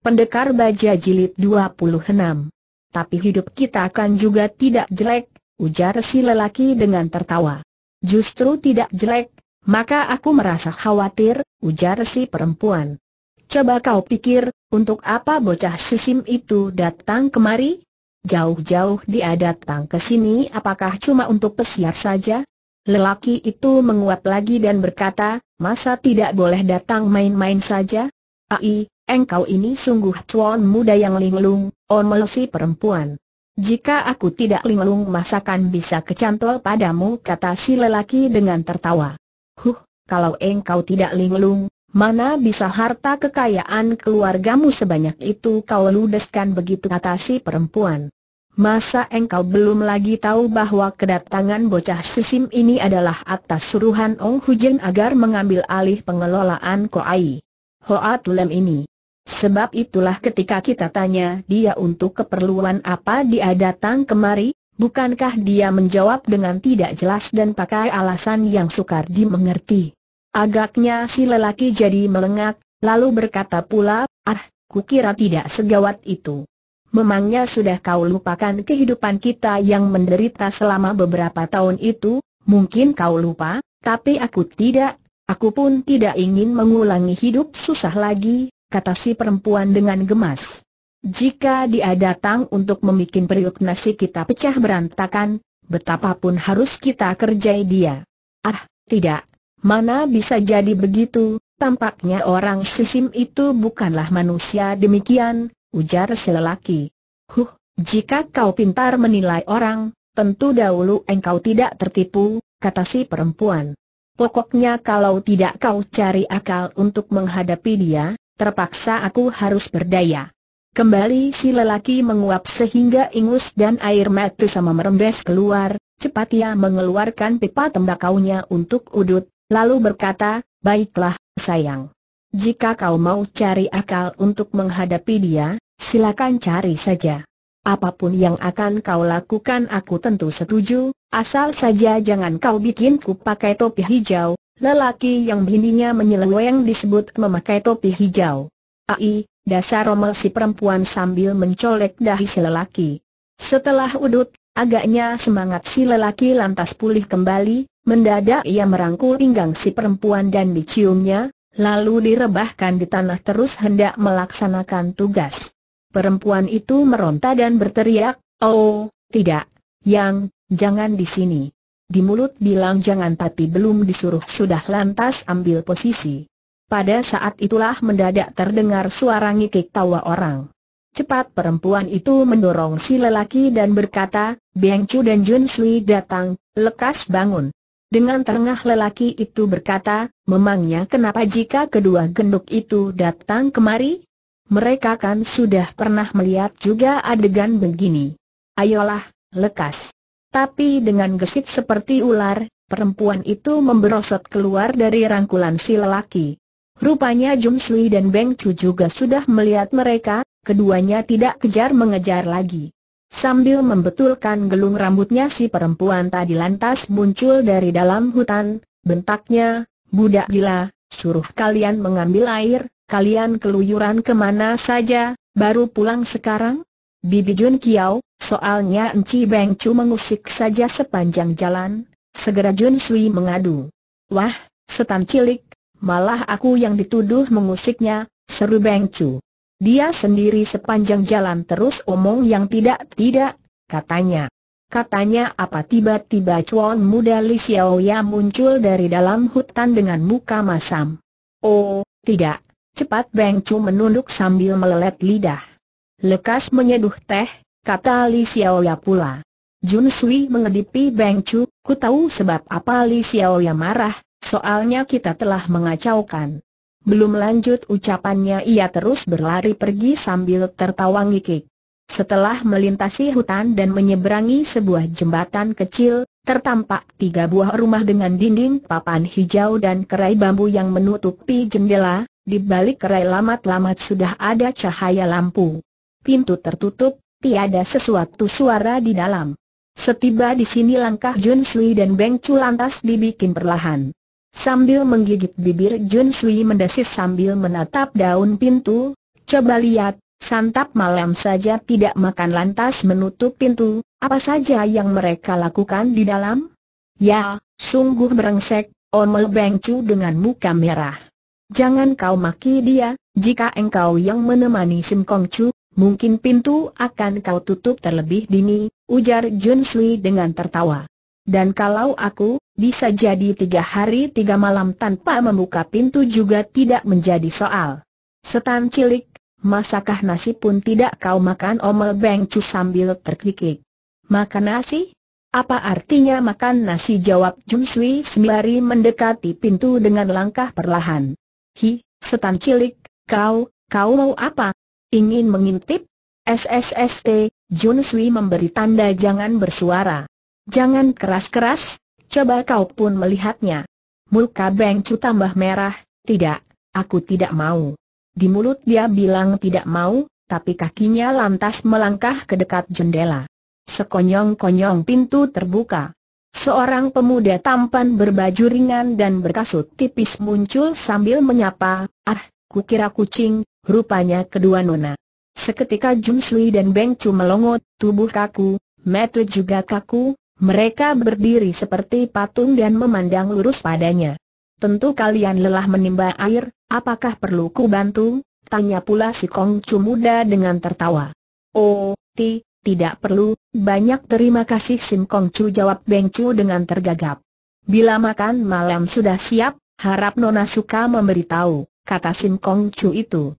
Pendekar Baja Jilid 26. Tapi hidup kita kan juga tidak jelek, ujar si lelaki dengan tertawa. Justru tidak jelek, maka aku merasa khawatir, ujar si perempuan. Coba kau pikir, untuk apa bocah sisim itu datang kemari? Jauh-jauh dia datang ke sini apakah cuma untuk pesiar saja? Lelaki itu menguat lagi dan berkata, masa tidak boleh datang main-main saja? Ai, engkau ini sungguh cuan muda yang linglung, omel oh si perempuan. Jika aku tidak linglung masakan bisa kecantol padamu kata si lelaki dengan tertawa. Huh, kalau engkau tidak linglung, Mana bisa harta kekayaan keluargamu sebanyak itu kau ludeskan begitu kata si perempuan. Masa engkau belum lagi tahu bahwa kedatangan bocah sisim ini adalah atas suruhan Ong Hujen agar mengambil alih pengelolaan Koai Hoa Tulem ini. Sebab itulah ketika kita tanya dia untuk keperluan apa dia datang kemari, bukankah dia menjawab dengan tidak jelas dan pakai alasan yang sukar dimengerti. Agaknya si lelaki jadi melengak, lalu berkata pula, ah, kira tidak segawat itu. Memangnya sudah kau lupakan kehidupan kita yang menderita selama beberapa tahun itu, mungkin kau lupa, tapi aku tidak, aku pun tidak ingin mengulangi hidup susah lagi, kata si perempuan dengan gemas. Jika dia datang untuk membuat periuk nasi kita pecah berantakan, betapapun harus kita kerjai dia. Ah, tidak. Mana bisa jadi begitu, tampaknya orang sisim itu bukanlah manusia demikian, ujar si lelaki. Huh, jika kau pintar menilai orang, tentu dahulu engkau tidak tertipu, kata si perempuan. Pokoknya kalau tidak kau cari akal untuk menghadapi dia, terpaksa aku harus berdaya. Kembali si lelaki menguap sehingga ingus dan air mata sama merembes keluar, cepat ia mengeluarkan pipa tembakaunya untuk udut, lalu berkata, baiklah, sayang. Jika kau mau cari akal untuk menghadapi dia, silakan cari saja. Apapun yang akan kau lakukan aku tentu setuju, asal saja jangan kau bikinku pakai topi hijau, Lelaki yang bininya menyeleweng disebut memakai topi hijau. Ai, dasar romel si perempuan sambil mencolek dahi si lelaki. Setelah udut, agaknya semangat si lelaki lantas pulih kembali, mendadak ia merangkul pinggang si perempuan dan diciumnya, lalu direbahkan di tanah terus hendak melaksanakan tugas. Perempuan itu meronta dan berteriak, Oh, tidak, yang, jangan di sini. Di mulut bilang jangan tapi belum disuruh sudah lantas ambil posisi. Pada saat itulah mendadak terdengar suara ngikik tawa orang. Cepat perempuan itu mendorong si lelaki dan berkata, Beng Chu dan Jun Sui datang, lekas bangun. Dengan terengah lelaki itu berkata, memangnya kenapa jika kedua genduk itu datang kemari? Mereka kan sudah pernah melihat juga adegan begini. Ayolah, lekas. Tapi dengan gesit seperti ular, perempuan itu memberosot keluar dari rangkulan si lelaki. Rupanya Jun Sui dan Beng Chu juga sudah melihat mereka, keduanya tidak kejar-mengejar lagi. Sambil membetulkan gelung rambutnya si perempuan tadi lantas muncul dari dalam hutan, bentaknya, budak gila, suruh kalian mengambil air, kalian keluyuran kemana saja, baru pulang sekarang? Bibi Jun Kiao, soalnya Enci Beng Chu mengusik saja sepanjang jalan, segera Jun Sui mengadu. Wah, setan cilik, malah aku yang dituduh mengusiknya, seru Beng Chu. Dia sendiri sepanjang jalan terus omong yang tidak-tidak, katanya. Katanya apa tiba-tiba cuan muda Li Xiao Ya muncul dari dalam hutan dengan muka masam. Oh, tidak, cepat Beng Chu menunduk sambil melelet lidah. Lekas menyeduh teh, kata Li Xiaoya pula. Jun Sui mengedipi Beng Chu, ku tahu sebab apa Li Xiaoya marah, soalnya kita telah mengacaukan. Belum lanjut ucapannya ia terus berlari pergi sambil tertawa ngikik. Setelah melintasi hutan dan menyeberangi sebuah jembatan kecil, tertampak tiga buah rumah dengan dinding papan hijau dan kerai bambu yang menutupi jendela, di balik kerai lamat-lamat sudah ada cahaya lampu pintu tertutup, tiada sesuatu suara di dalam. Setiba di sini langkah Jun Sui dan Beng Chu lantas dibikin perlahan. Sambil menggigit bibir Jun Sui mendesis sambil menatap daun pintu, coba lihat, santap malam saja tidak makan lantas menutup pintu, apa saja yang mereka lakukan di dalam? Ya, sungguh berengsek, Omel Beng Chu dengan muka merah. Jangan kau maki dia, jika engkau yang menemani Sim Kong Chu, mungkin pintu akan kau tutup terlebih dini, ujar Jun Sui dengan tertawa. Dan kalau aku, bisa jadi tiga hari tiga malam tanpa membuka pintu juga tidak menjadi soal. Setan cilik, masakah nasi pun tidak kau makan omel Beng sambil terkikik. Makan nasi? Apa artinya makan nasi jawab Jun Sui sembari mendekati pintu dengan langkah perlahan. Hi, setan cilik, kau, kau mau apa? Ingin mengintip? SSST, Jun Sui memberi tanda jangan bersuara. Jangan keras-keras, coba kau pun melihatnya. Muka Beng Cu tambah merah, tidak, aku tidak mau. Di mulut dia bilang tidak mau, tapi kakinya lantas melangkah ke dekat jendela. Sekonyong-konyong pintu terbuka. Seorang pemuda tampan berbaju ringan dan berkasut tipis muncul sambil menyapa, ah, kukira kucing, Rupanya kedua nona. Seketika Jun Sui dan Beng Chu melongot, tubuh kaku, metu juga kaku, mereka berdiri seperti patung dan memandang lurus padanya. Tentu kalian lelah menimba air, apakah perlu ku bantu? Tanya pula si Kong Chu muda dengan tertawa. Oh, ti, tidak perlu, banyak terima kasih Sim Kong Chu jawab Beng Chu dengan tergagap. Bila makan malam sudah siap, harap Nona suka memberitahu, kata Sim Kong Chu itu.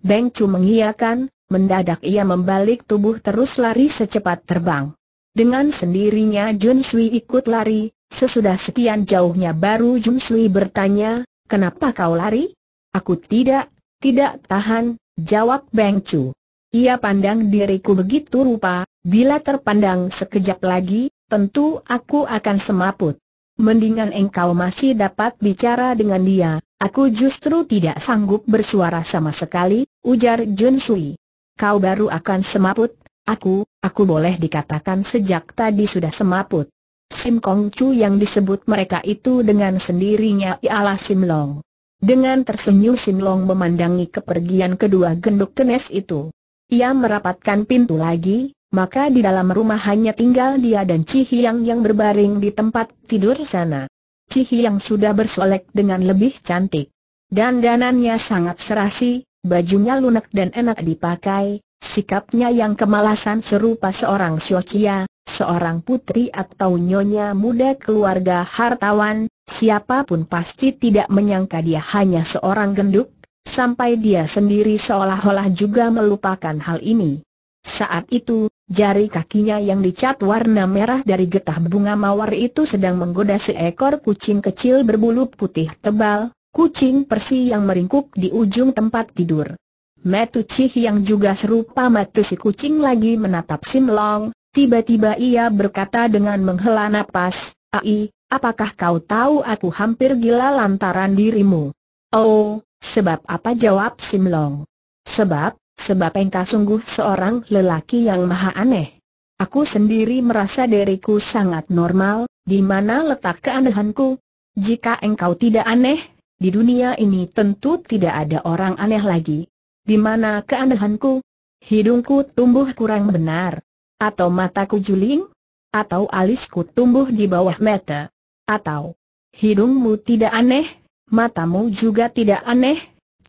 Beng Chu mengiyakan, mendadak ia membalik tubuh terus lari secepat terbang. Dengan sendirinya Jun Sui ikut lari, sesudah sekian jauhnya baru Jun Sui bertanya, kenapa kau lari? Aku tidak, tidak tahan, jawab Beng Chu. Ia pandang diriku begitu rupa, bila terpandang sekejap lagi, tentu aku akan semaput. Mendingan engkau masih dapat bicara dengan dia, Aku justru tidak sanggup bersuara sama sekali, ujar Jun Sui. Kau baru akan semaput, aku, aku boleh dikatakan sejak tadi sudah semaput. Sim Kong Chu yang disebut mereka itu dengan sendirinya ialah Sim Long. Dengan tersenyum Sim Long memandangi kepergian kedua genduk kenes itu. Ia merapatkan pintu lagi, maka di dalam rumah hanya tinggal dia dan Chi Hiang yang berbaring di tempat tidur sana. Cihi yang sudah bersolek dengan lebih cantik. dan Dandanannya sangat serasi, bajunya lunak dan enak dipakai, sikapnya yang kemalasan serupa seorang Siokia, seorang putri atau nyonya muda keluarga hartawan, siapapun pasti tidak menyangka dia hanya seorang genduk, sampai dia sendiri seolah-olah juga melupakan hal ini. Saat itu, jari kakinya yang dicat warna merah dari getah bunga mawar itu sedang menggoda seekor kucing kecil berbulu putih tebal, kucing persi yang meringkuk di ujung tempat tidur. Metu Cih yang juga serupa matu si kucing lagi menatap Sim Long, tiba-tiba ia berkata dengan menghela nafas, Ai, apakah kau tahu aku hampir gila lantaran dirimu? Oh, sebab apa jawab Sim Long? Sebab, sebab engkau sungguh seorang lelaki yang maha aneh. Aku sendiri merasa diriku sangat normal, di mana letak keanehanku? Jika engkau tidak aneh, di dunia ini tentu tidak ada orang aneh lagi. Di mana keanehanku? Hidungku tumbuh kurang benar. Atau mataku juling? Atau alisku tumbuh di bawah mata? Atau hidungmu tidak aneh, matamu juga tidak aneh,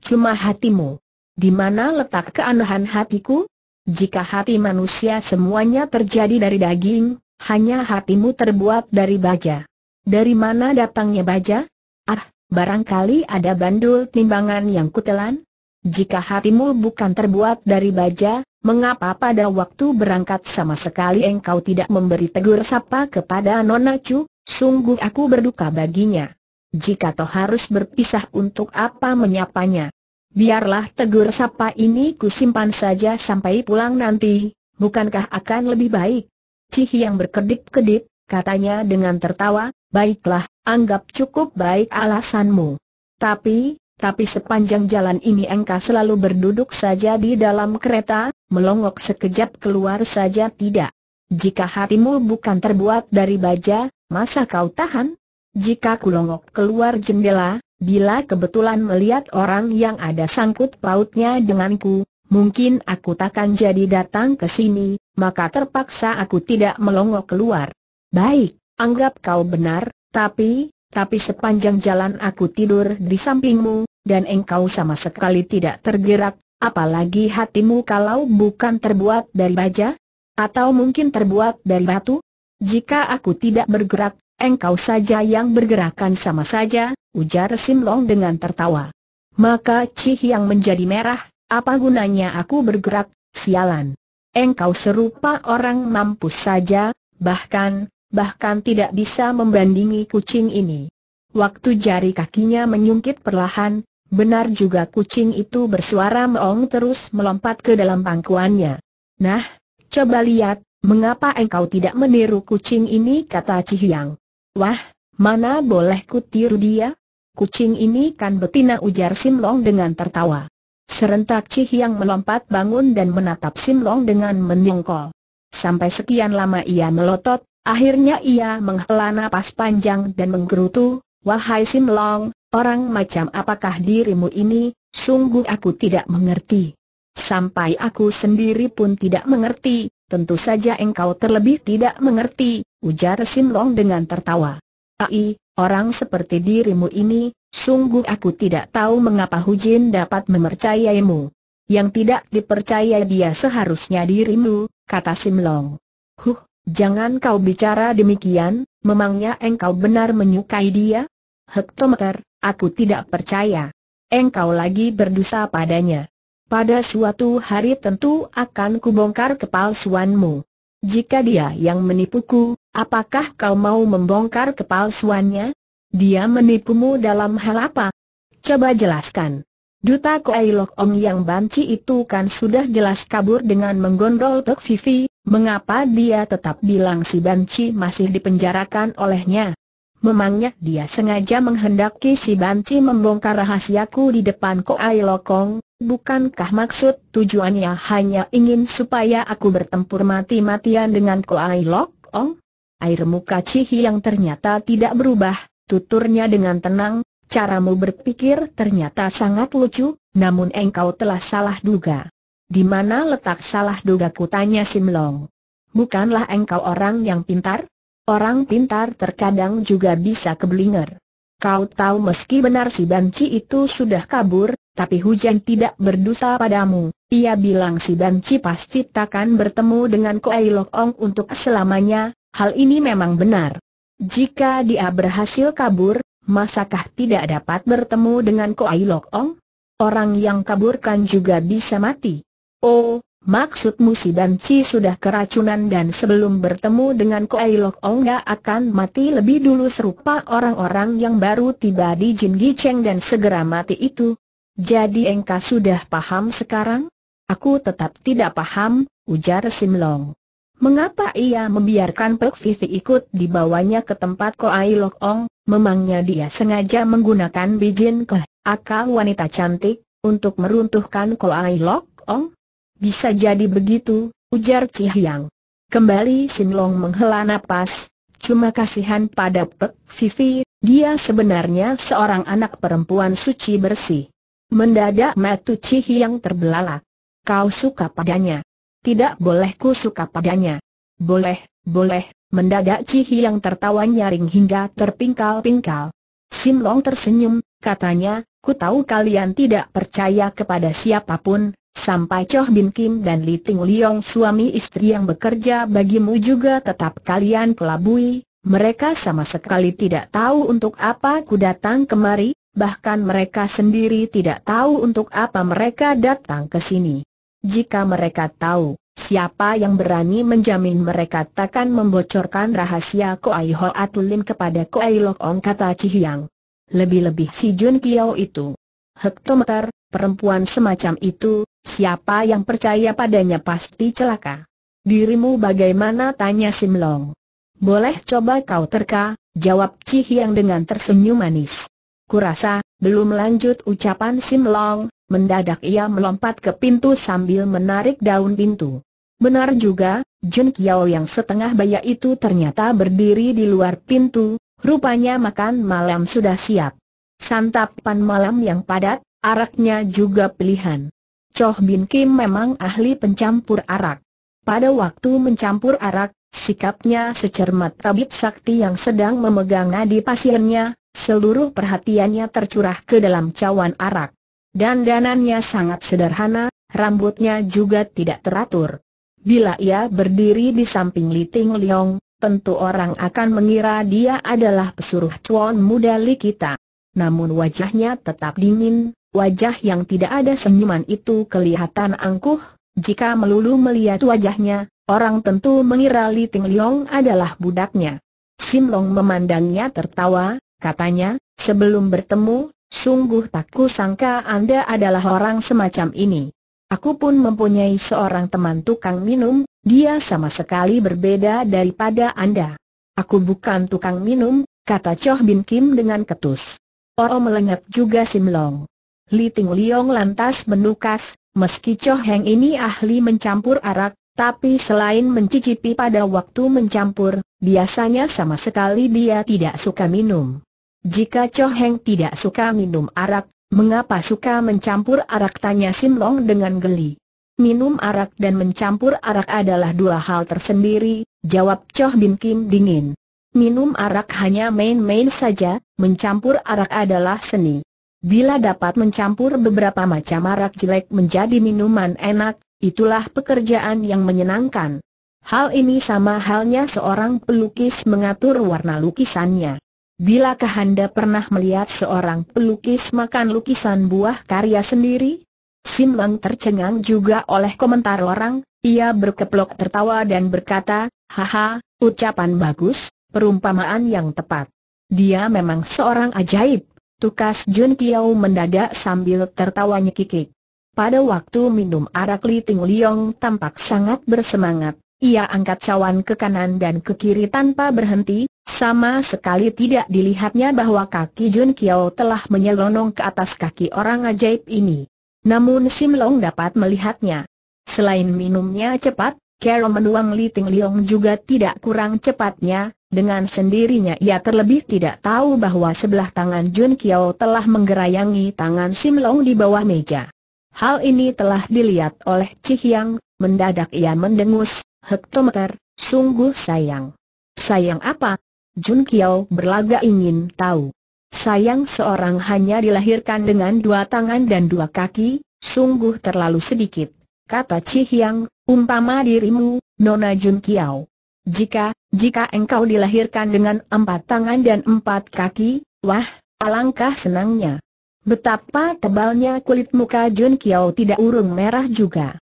cuma hatimu. Di mana letak keanehan hatiku? Jika hati manusia semuanya terjadi dari daging, hanya hatimu terbuat dari baja. Dari mana datangnya baja? Ah, barangkali ada bandul timbangan yang kutelan? Jika hatimu bukan terbuat dari baja, mengapa pada waktu berangkat sama sekali engkau tidak memberi tegur sapa kepada Nona Chu? Sungguh aku berduka baginya. Jika toh harus berpisah untuk apa menyapanya? biarlah tegur sapa ini kusimpan saja sampai pulang nanti, bukankah akan lebih baik? cih yang berkedip-kedip, katanya dengan tertawa, baiklah, anggap cukup baik alasanmu. Tapi, tapi sepanjang jalan ini engkau selalu berduduk saja di dalam kereta, melongok sekejap keluar saja tidak. Jika hatimu bukan terbuat dari baja, masa kau tahan? Jika kulongok keluar jendela, Bila kebetulan melihat orang yang ada sangkut pautnya denganku, mungkin aku takkan jadi datang ke sini, maka terpaksa aku tidak melongo keluar. Baik, anggap kau benar, tapi, tapi sepanjang jalan aku tidur di sampingmu, dan engkau sama sekali tidak tergerak, apalagi hatimu kalau bukan terbuat dari baja? Atau mungkin terbuat dari batu? Jika aku tidak bergerak, engkau saja yang bergerakkan sama saja, ujar Sim Long dengan tertawa. Maka Cih yang menjadi merah, apa gunanya aku bergerak, sialan. Engkau serupa orang mampus saja, bahkan, bahkan tidak bisa membandingi kucing ini. Waktu jari kakinya menyungkit perlahan, benar juga kucing itu bersuara meong terus melompat ke dalam pangkuannya. Nah, coba lihat, mengapa engkau tidak meniru kucing ini kata Cihyang. Wah, mana boleh kutiru dia? Kucing ini kan betina ujar Simlong dengan tertawa. Serentak Cih yang melompat bangun dan menatap Simlong dengan menyongkol. Sampai sekian lama ia melotot, akhirnya ia menghela nafas panjang dan menggerutu, Wahai Simlong, orang macam apakah dirimu ini, sungguh aku tidak mengerti. Sampai aku sendiri pun tidak mengerti, tentu saja engkau terlebih tidak mengerti, ujar Sim Long dengan tertawa. Ai, orang seperti dirimu ini, sungguh aku tidak tahu mengapa Hujin dapat mempercayaimu. Yang tidak dipercaya dia seharusnya dirimu, kata Sim Long. Huh, jangan kau bicara demikian, memangnya engkau benar menyukai dia? Hektometer, aku tidak percaya. Engkau lagi berdosa padanya. Pada suatu hari tentu akan kubongkar kepalsuanmu. Jika dia yang menipuku, Apakah kau mau membongkar kepalsuannya? Dia menipumu dalam hal apa? Coba jelaskan. Duta Kuai Lok Ong yang banci itu kan sudah jelas kabur dengan menggondol Tok Vivi, mengapa dia tetap bilang si banci masih dipenjarakan olehnya? Memangnya dia sengaja menghendaki si banci membongkar rahasiaku di depan Kuai Lok Ong, bukankah maksud tujuannya hanya ingin supaya aku bertempur mati-matian dengan Kuai Lok Ong? air muka Cihi yang ternyata tidak berubah, tuturnya dengan tenang, caramu berpikir ternyata sangat lucu, namun engkau telah salah duga. Di mana letak salah ku tanya Simlong. Bukanlah engkau orang yang pintar? Orang pintar terkadang juga bisa keblinger. Kau tahu meski benar si Banci itu sudah kabur, tapi hujan tidak berdosa padamu. Ia bilang si Banci pasti takkan bertemu dengan Koai Lokong untuk selamanya, Hal ini memang benar. Jika dia berhasil kabur, masakah tidak dapat bertemu dengan Koai Lok Ong? Orang yang kaburkan juga bisa mati. Oh, maksudmu si Banci sudah keracunan dan sebelum bertemu dengan Koai Lok Ong gak akan mati lebih dulu serupa orang-orang yang baru tiba di Jin Gicheng dan segera mati itu? Jadi engkau sudah paham sekarang? Aku tetap tidak paham, ujar Sim Long. Mengapa ia membiarkan Pek Vivi ikut dibawanya ke tempat Koai Lok Ong, memangnya dia sengaja menggunakan bijin ke akal wanita cantik, untuk meruntuhkan Koai Lok Ong? Bisa jadi begitu, ujar Cihyang. Kembali Sinlong menghela nafas. cuma kasihan pada Pek Vivi, dia sebenarnya seorang anak perempuan suci bersih. Mendadak matu Cihyang terbelalak. Kau suka padanya tidak boleh ku suka padanya. Boleh, boleh, mendadak Ci yang tertawa nyaring hingga terpingkal-pingkal. Sim Long tersenyum, katanya, ku tahu kalian tidak percaya kepada siapapun, sampai Choh Bin Kim dan Li Ting Liong suami istri yang bekerja bagimu juga tetap kalian kelabui, mereka sama sekali tidak tahu untuk apa ku datang kemari, bahkan mereka sendiri tidak tahu untuk apa mereka datang ke sini. Jika mereka tahu, siapa yang berani menjamin mereka takkan membocorkan rahasia Koai Ho Lim kepada Koai Lok Ong kata Cihyang. Lebih-lebih si Jun Kiao itu. Hektometer, perempuan semacam itu, siapa yang percaya padanya pasti celaka. Dirimu bagaimana tanya Sim Long. Boleh coba kau terka, jawab Cihyang dengan tersenyum manis. Kurasa, belum lanjut ucapan Sim Long. Mendadak ia melompat ke pintu sambil menarik daun pintu. Benar juga, Jun Kiao yang setengah baya itu ternyata berdiri di luar pintu, rupanya makan malam sudah siap. Santapan malam yang padat, araknya juga pilihan. Choh Bin Kim memang ahli pencampur arak. Pada waktu mencampur arak, sikapnya secermat tabib sakti yang sedang memegang nadi pasiennya, seluruh perhatiannya tercurah ke dalam cawan arak. Dandanannya sangat sederhana, rambutnya juga tidak teratur. Bila ia berdiri di samping Li Ting Leong, tentu orang akan mengira dia adalah pesuruh cuan muda Li kita. Namun wajahnya tetap dingin, wajah yang tidak ada senyuman itu kelihatan angkuh, jika melulu melihat wajahnya, orang tentu mengira Li Ting Leong adalah budaknya. Sim Long memandangnya tertawa, katanya, sebelum bertemu, Sungguh tak kusangka Anda adalah orang semacam ini. Aku pun mempunyai seorang teman tukang minum, dia sama sekali berbeda daripada Anda. Aku bukan tukang minum, kata Choh Bin Kim dengan ketus. Oh melengap juga Sim Long. Li Ting Liong lantas menukas, meski Choh Heng ini ahli mencampur arak, tapi selain mencicipi pada waktu mencampur, biasanya sama sekali dia tidak suka minum. Jika Cho Heng tidak suka minum arak, mengapa suka mencampur arak tanya Sim Long dengan geli. Minum arak dan mencampur arak adalah dua hal tersendiri, jawab Cho Bin Kim dingin. Minum arak hanya main-main saja, mencampur arak adalah seni. Bila dapat mencampur beberapa macam arak jelek menjadi minuman enak, itulah pekerjaan yang menyenangkan. Hal ini sama halnya seorang pelukis mengatur warna lukisannya. Bila Kahanda pernah melihat seorang pelukis makan lukisan buah karya sendiri? Sim Lang tercengang juga oleh komentar orang, ia berkeplok tertawa dan berkata, Haha, ucapan bagus, perumpamaan yang tepat. Dia memang seorang ajaib, tukas Jun Kiao mendadak sambil tertawanya kikik. Pada waktu minum arak Li Ting Liong tampak sangat bersemangat. Ia angkat cawan ke kanan dan ke kiri tanpa berhenti, sama sekali tidak dilihatnya bahwa kaki Jun Kiao telah menyelonong ke atas kaki orang ajaib ini. Namun Sim Long dapat melihatnya. Selain minumnya cepat, Kero menuang Li Ting Leong juga tidak kurang cepatnya, dengan sendirinya ia terlebih tidak tahu bahwa sebelah tangan Jun Kiao telah menggerayangi tangan Sim Long di bawah meja. Hal ini telah dilihat oleh Chi Hyang, mendadak ia mendengus, hektometer, sungguh sayang. Sayang apa? Jun Kiao berlagak ingin tahu. Sayang seorang hanya dilahirkan dengan dua tangan dan dua kaki, sungguh terlalu sedikit. Kata Cihyang, Yang. umpama dirimu, Nona Jun Kiao. Jika, jika engkau dilahirkan dengan empat tangan dan empat kaki, wah, alangkah senangnya. Betapa tebalnya kulit muka Jun Kiao tidak urung merah juga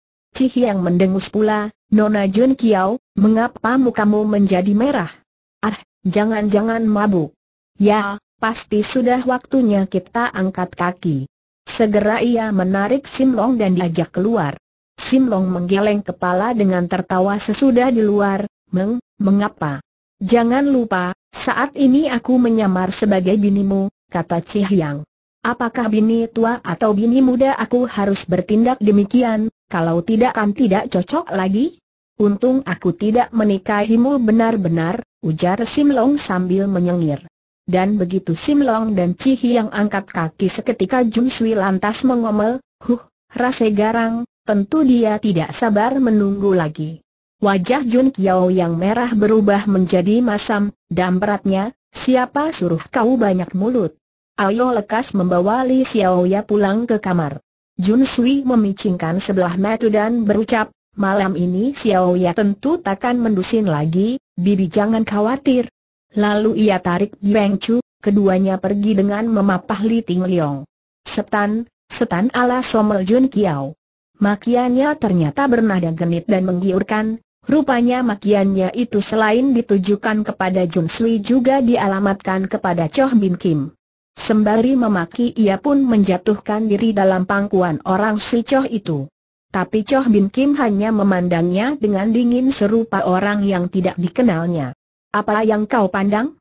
yang mendengus pula, Nona Jun Kiao, mengapa mukamu menjadi merah? Ah, jangan-jangan mabuk. Ya, pasti sudah waktunya kita angkat kaki. Segera ia menarik Sim Long dan diajak keluar. Sim Long menggeleng kepala dengan tertawa sesudah di luar, Meng, mengapa? Jangan lupa, saat ini aku menyamar sebagai binimu, kata Cihyang. Apakah bini tua atau bini muda aku harus bertindak demikian, kalau tidak kan tidak cocok lagi? Untung aku tidak menikahimu benar-benar, ujar Simlong sambil menyengir. Dan begitu Simlong dan Cihi yang angkat kaki seketika Jun Sui lantas mengomel, huh, rasa garang, tentu dia tidak sabar menunggu lagi. Wajah Jun Kiao yang merah berubah menjadi masam, dan beratnya, siapa suruh kau banyak mulut? Ayo lekas membawa Li Xiaoya pulang ke kamar. Jun Sui memicingkan sebelah mata dan berucap, malam ini Xiao Ya tentu takkan mendusin lagi, bibi jangan khawatir. Lalu ia tarik Beng Chu, keduanya pergi dengan memapah Li Ting Leong. Setan, setan ala Somel Jun Kiao. Makiannya ternyata bernada genit dan menggiurkan, rupanya makiannya itu selain ditujukan kepada Jun Sui juga dialamatkan kepada Choh Bin Kim. Sembari memaki ia pun menjatuhkan diri dalam pangkuan orang si Choh itu. Tapi Choh Bin Kim hanya memandangnya dengan dingin serupa orang yang tidak dikenalnya. Apa yang kau pandang?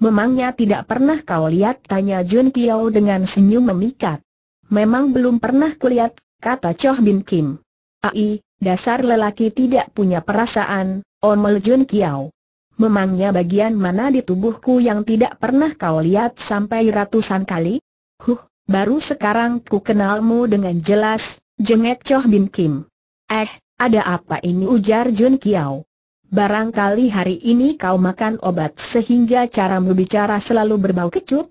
Memangnya tidak pernah kau lihat? Tanya Jun Kiao dengan senyum memikat. Memang belum pernah kulihat, kata Choh Bin Kim. Ai, dasar lelaki tidak punya perasaan, Omel Jun Kiao memangnya bagian mana di tubuhku yang tidak pernah kau lihat sampai ratusan kali? Huh, baru sekarang ku kenalmu dengan jelas, jengek Choh Bin Kim. Eh, ada apa ini ujar Jun Kiao. Barangkali hari ini kau makan obat sehingga caramu bicara selalu berbau kecup?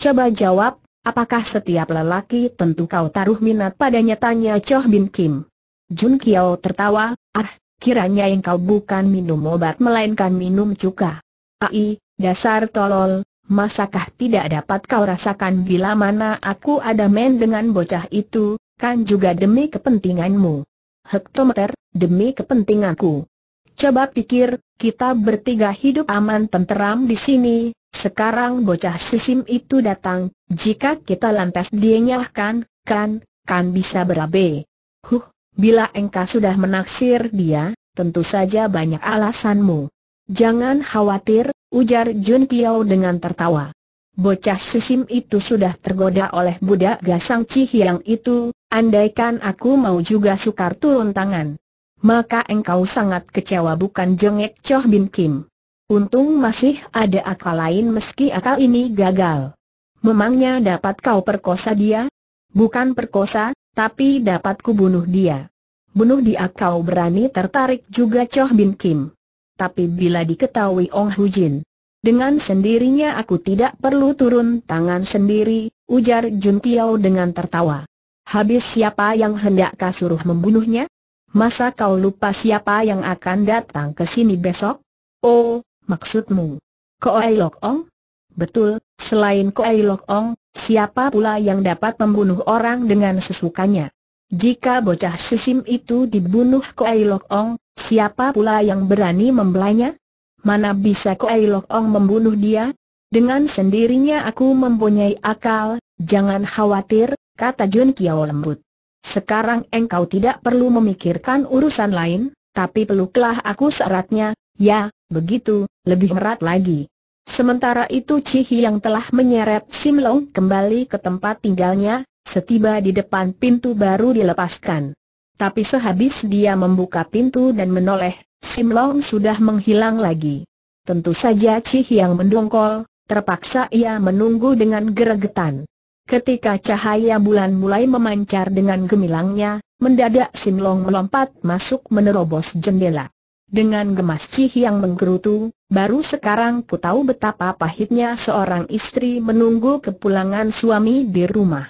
Coba jawab, apakah setiap lelaki tentu kau taruh minat padanya tanya Choh Bin Kim. Jun Kiao tertawa, ah, kiranya engkau bukan minum obat melainkan minum cuka. Ai, dasar tolol, masakah tidak dapat kau rasakan bila mana aku ada main dengan bocah itu, kan juga demi kepentinganmu. Hektometer, demi kepentinganku. Coba pikir, kita bertiga hidup aman tenteram di sini, sekarang bocah sisim itu datang, jika kita lantas dienyahkan, kan, kan bisa berabe. Huh, Bila engkau sudah menaksir dia, tentu saja banyak alasanmu. Jangan khawatir, ujar Jun Piao dengan tertawa. Bocah sisim itu sudah tergoda oleh budak gasang Cihyang itu, andaikan aku mau juga sukar turun tangan. Maka engkau sangat kecewa bukan jengek Choh Bin Kim. Untung masih ada akal lain meski akal ini gagal. Memangnya dapat kau perkosa dia? Bukan perkosa, tapi dapat kubunuh dia. Bunuh dia kau berani tertarik juga Choh Bin Kim. Tapi bila diketahui Ong Hu Jin, dengan sendirinya aku tidak perlu turun tangan sendiri, ujar Jun Tiao dengan tertawa. Habis siapa yang hendak kasuruh membunuhnya? Masa kau lupa siapa yang akan datang ke sini besok? Oh, maksudmu? Koai Lok Ong? Betul, selain Koai Lok Ong, Siapa pula yang dapat membunuh orang dengan sesukanya? Jika bocah sisim itu dibunuh Koei Lok Ong, siapa pula yang berani membelanya? Mana bisa Koei Lok Ong membunuh dia? Dengan sendirinya aku mempunyai akal, jangan khawatir, kata Jun Kiao lembut. Sekarang engkau tidak perlu memikirkan urusan lain, tapi peluklah aku seratnya, ya, begitu, lebih erat lagi. Sementara itu Chi yang telah menyeret Sim Long kembali ke tempat tinggalnya, setiba di depan pintu baru dilepaskan. Tapi sehabis dia membuka pintu dan menoleh, Sim Long sudah menghilang lagi. Tentu saja Chi yang mendongkol, terpaksa ia menunggu dengan geregetan. Ketika cahaya bulan mulai memancar dengan gemilangnya, mendadak Sim Long melompat masuk menerobos jendela. Dengan gemas Cih yang menggerutu, baru sekarang ku tahu betapa pahitnya seorang istri menunggu kepulangan suami di rumah.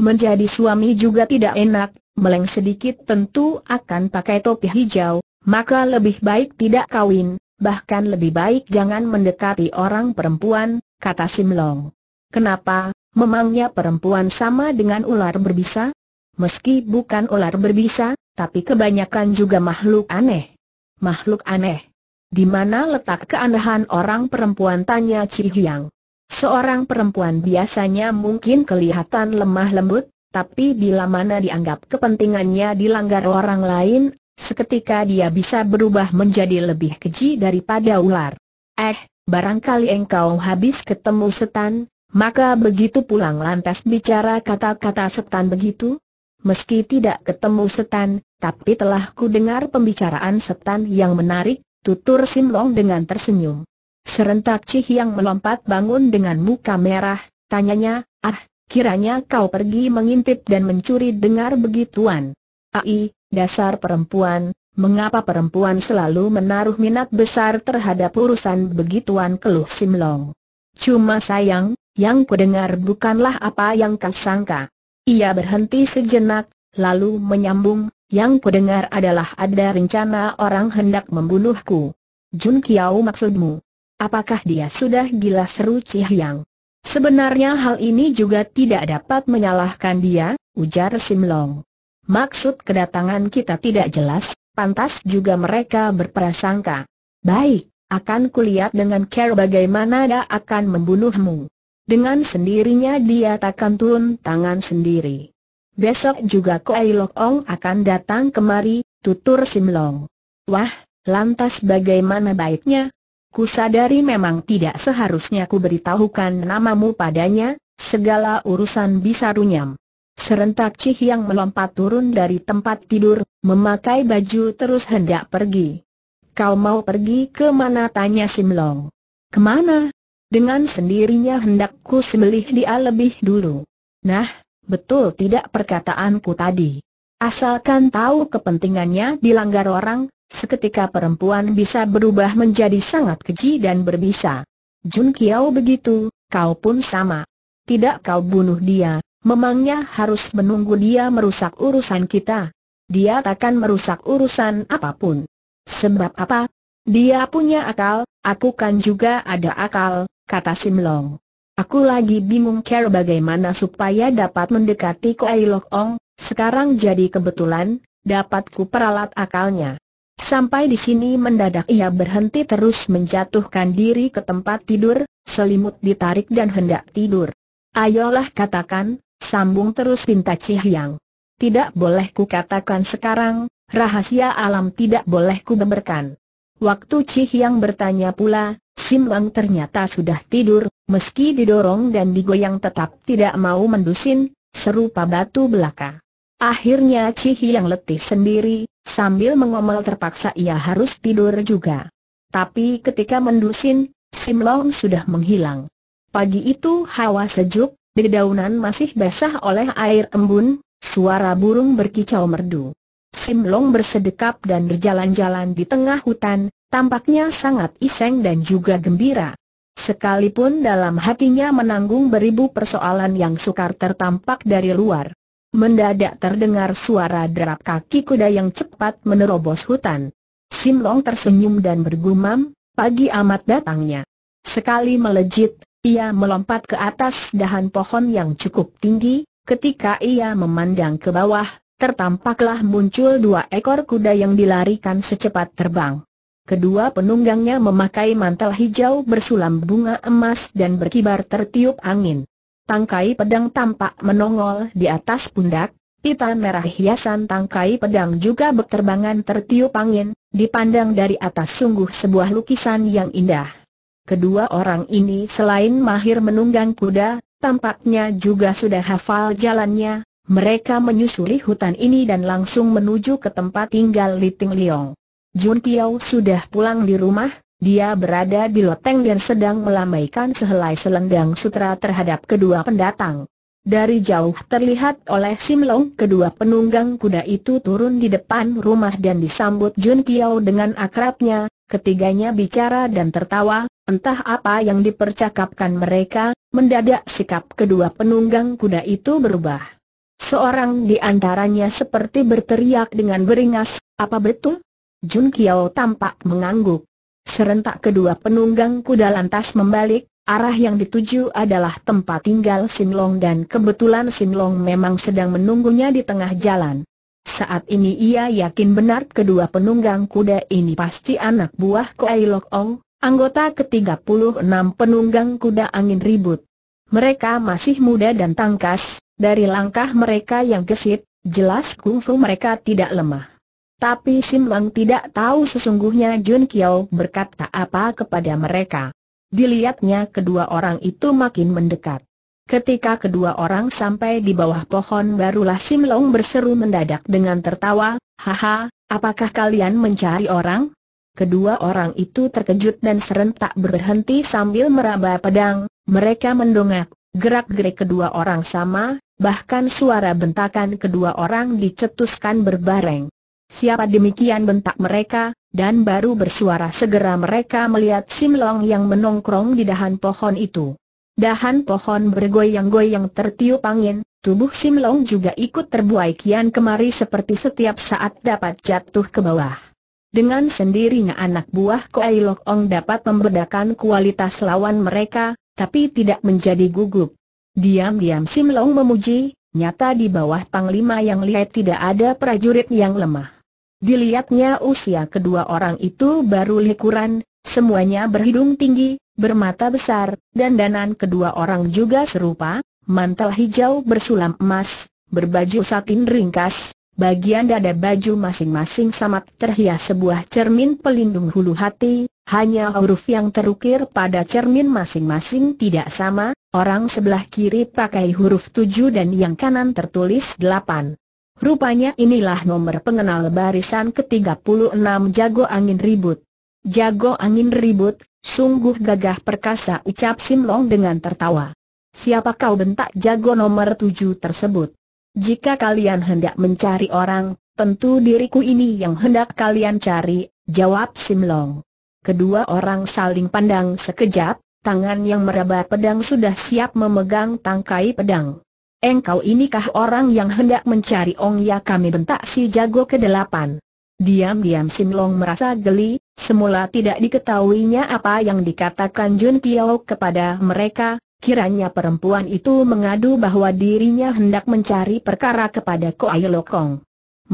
Menjadi suami juga tidak enak, meleng sedikit tentu akan pakai topi hijau, maka lebih baik tidak kawin, bahkan lebih baik jangan mendekati orang perempuan, kata Simlong. Kenapa, memangnya perempuan sama dengan ular berbisa? Meski bukan ular berbisa, tapi kebanyakan juga makhluk aneh makhluk aneh. Di mana letak keanehan orang perempuan tanya Chi Hyang. Seorang perempuan biasanya mungkin kelihatan lemah lembut, tapi bila mana dianggap kepentingannya dilanggar orang lain, seketika dia bisa berubah menjadi lebih keji daripada ular. Eh, barangkali engkau habis ketemu setan, maka begitu pulang lantas bicara kata-kata setan begitu? Meski tidak ketemu setan, tapi telah ku dengar pembicaraan setan yang menarik, tutur Sim Long dengan tersenyum. Serentak Cih yang melompat bangun dengan muka merah, tanyanya, ah, kiranya kau pergi mengintip dan mencuri dengar begituan. Ai, dasar perempuan, mengapa perempuan selalu menaruh minat besar terhadap urusan begituan keluh Sim Long? Cuma sayang, yang kudengar bukanlah apa yang kau sangka. Ia berhenti sejenak, lalu menyambung, yang kudengar adalah ada rencana orang hendak membunuhku. Jun Kiao maksudmu? Apakah dia sudah gila seru Cihyang? Sebenarnya hal ini juga tidak dapat menyalahkan dia, ujar Sim Long. Maksud kedatangan kita tidak jelas, pantas juga mereka berprasangka. Baik, akan kulihat dengan care bagaimana dia akan membunuhmu. Dengan sendirinya dia takkan turun tangan sendiri. Besok juga Kuai Lok Ong akan datang kemari, tutur Simlong. Wah, lantas bagaimana baiknya? Ku sadari memang tidak seharusnya ku beritahukan namamu padanya, segala urusan bisa runyam. Serentak Cih yang melompat turun dari tempat tidur, memakai baju terus hendak pergi. Kau mau pergi ke mana? tanya Simlong. Kemana? Dengan sendirinya hendakku sembelih dia lebih dulu. Nah, betul tidak perkataanku tadi? Asalkan tahu kepentingannya dilanggar orang, seketika perempuan bisa berubah menjadi sangat keji dan berbisa. Jun Kiao begitu, kau pun sama. Tidak kau bunuh dia, memangnya harus menunggu dia merusak urusan kita. Dia takkan merusak urusan apapun. Sebab apa? Dia punya akal, aku kan juga ada akal, kata Simlong. Aku lagi bingung cara bagaimana supaya dapat mendekati Koai Lok Ong, sekarang jadi kebetulan, dapatku peralat akalnya. Sampai di sini mendadak ia berhenti terus menjatuhkan diri ke tempat tidur, selimut ditarik dan hendak tidur. Ayolah katakan, sambung terus pinta Cihyang. Tidak boleh ku katakan sekarang, rahasia alam tidak boleh ku beberkan. Waktu Cihyang bertanya pula, Sim Lang ternyata sudah tidur, Meski didorong dan digoyang tetap tidak mau mendusin, serupa batu belaka. Akhirnya Cihi yang letih sendiri, sambil mengomel terpaksa ia harus tidur juga. Tapi ketika mendusin, Simlong sudah menghilang. Pagi itu hawa sejuk, dedaunan masih basah oleh air embun, suara burung berkicau merdu. Simlong bersedekap dan berjalan-jalan di tengah hutan, tampaknya sangat iseng dan juga gembira sekalipun dalam hatinya menanggung beribu persoalan yang sukar tertampak dari luar. Mendadak terdengar suara derap kaki kuda yang cepat menerobos hutan. Simlong tersenyum dan bergumam, pagi amat datangnya. Sekali melejit, ia melompat ke atas dahan pohon yang cukup tinggi, ketika ia memandang ke bawah, tertampaklah muncul dua ekor kuda yang dilarikan secepat terbang. Kedua penunggangnya memakai mantel hijau bersulam bunga emas dan berkibar tertiup angin. Tangkai pedang tampak menongol di atas pundak, pita merah hiasan tangkai pedang juga berterbangan tertiup angin, dipandang dari atas sungguh sebuah lukisan yang indah. Kedua orang ini selain mahir menunggang kuda, tampaknya juga sudah hafal jalannya, mereka menyusuri hutan ini dan langsung menuju ke tempat tinggal Liting Liong. Jun Kiao sudah pulang di rumah, dia berada di loteng dan sedang melambaikan sehelai selendang sutra terhadap kedua pendatang. Dari jauh terlihat oleh Sim Long kedua penunggang kuda itu turun di depan rumah dan disambut Jun Kiao dengan akrabnya, ketiganya bicara dan tertawa, entah apa yang dipercakapkan mereka, mendadak sikap kedua penunggang kuda itu berubah. Seorang di antaranya seperti berteriak dengan beringas, apa betul? Jun Kiao tampak mengangguk. Serentak kedua penunggang kuda lantas membalik, arah yang dituju adalah tempat tinggal Long dan kebetulan Long memang sedang menunggunya di tengah jalan. Saat ini ia yakin benar kedua penunggang kuda ini pasti anak buah Koai Lok Ong, anggota ke-36 penunggang kuda angin ribut. Mereka masih muda dan tangkas, dari langkah mereka yang gesit, jelas kungfu mereka tidak lemah. Tapi Sim Lang tidak tahu sesungguhnya Jun Kiao berkata apa kepada mereka. Dilihatnya kedua orang itu makin mendekat. Ketika kedua orang sampai di bawah pohon barulah Sim Long berseru mendadak dengan tertawa, Haha, apakah kalian mencari orang? Kedua orang itu terkejut dan serentak berhenti sambil meraba pedang, mereka mendongak, gerak-gerik kedua orang sama, bahkan suara bentakan kedua orang dicetuskan berbareng. Siapa demikian bentak mereka, dan baru bersuara segera mereka melihat Sim Long yang menongkrong di dahan pohon itu. Dahan pohon bergoyang-goyang tertiup angin, tubuh Sim Long juga ikut terbuai kian kemari seperti setiap saat dapat jatuh ke bawah. Dengan sendirinya anak buah Koai Lok Ong dapat membedakan kualitas lawan mereka, tapi tidak menjadi gugup. Diam-diam Sim Long memuji, nyata di bawah Panglima yang lihat tidak ada prajurit yang lemah. Dilihatnya usia kedua orang itu baru likuran, semuanya berhidung tinggi, bermata besar, dan danan kedua orang juga serupa, mantel hijau bersulam emas, berbaju satin ringkas, bagian dada baju masing-masing sangat terhias sebuah cermin pelindung hulu hati, hanya huruf yang terukir pada cermin masing-masing tidak sama, orang sebelah kiri pakai huruf tujuh dan yang kanan tertulis delapan. Rupanya inilah nomor pengenal barisan ke-36 jago angin ribut. Jago angin ribut, sungguh gagah perkasa ucap Sim Long dengan tertawa. Siapa kau bentak jago nomor 7 tersebut? Jika kalian hendak mencari orang, tentu diriku ini yang hendak kalian cari, jawab Sim Long. Kedua orang saling pandang sekejap, tangan yang meraba pedang sudah siap memegang tangkai pedang. Engkau inikah orang yang hendak mencari Ong Ya kami bentak si jago ke delapan. Diam-diam Sim Long merasa geli, semula tidak diketahuinya apa yang dikatakan Jun Piao kepada mereka, kiranya perempuan itu mengadu bahwa dirinya hendak mencari perkara kepada Ko Ai Lokong.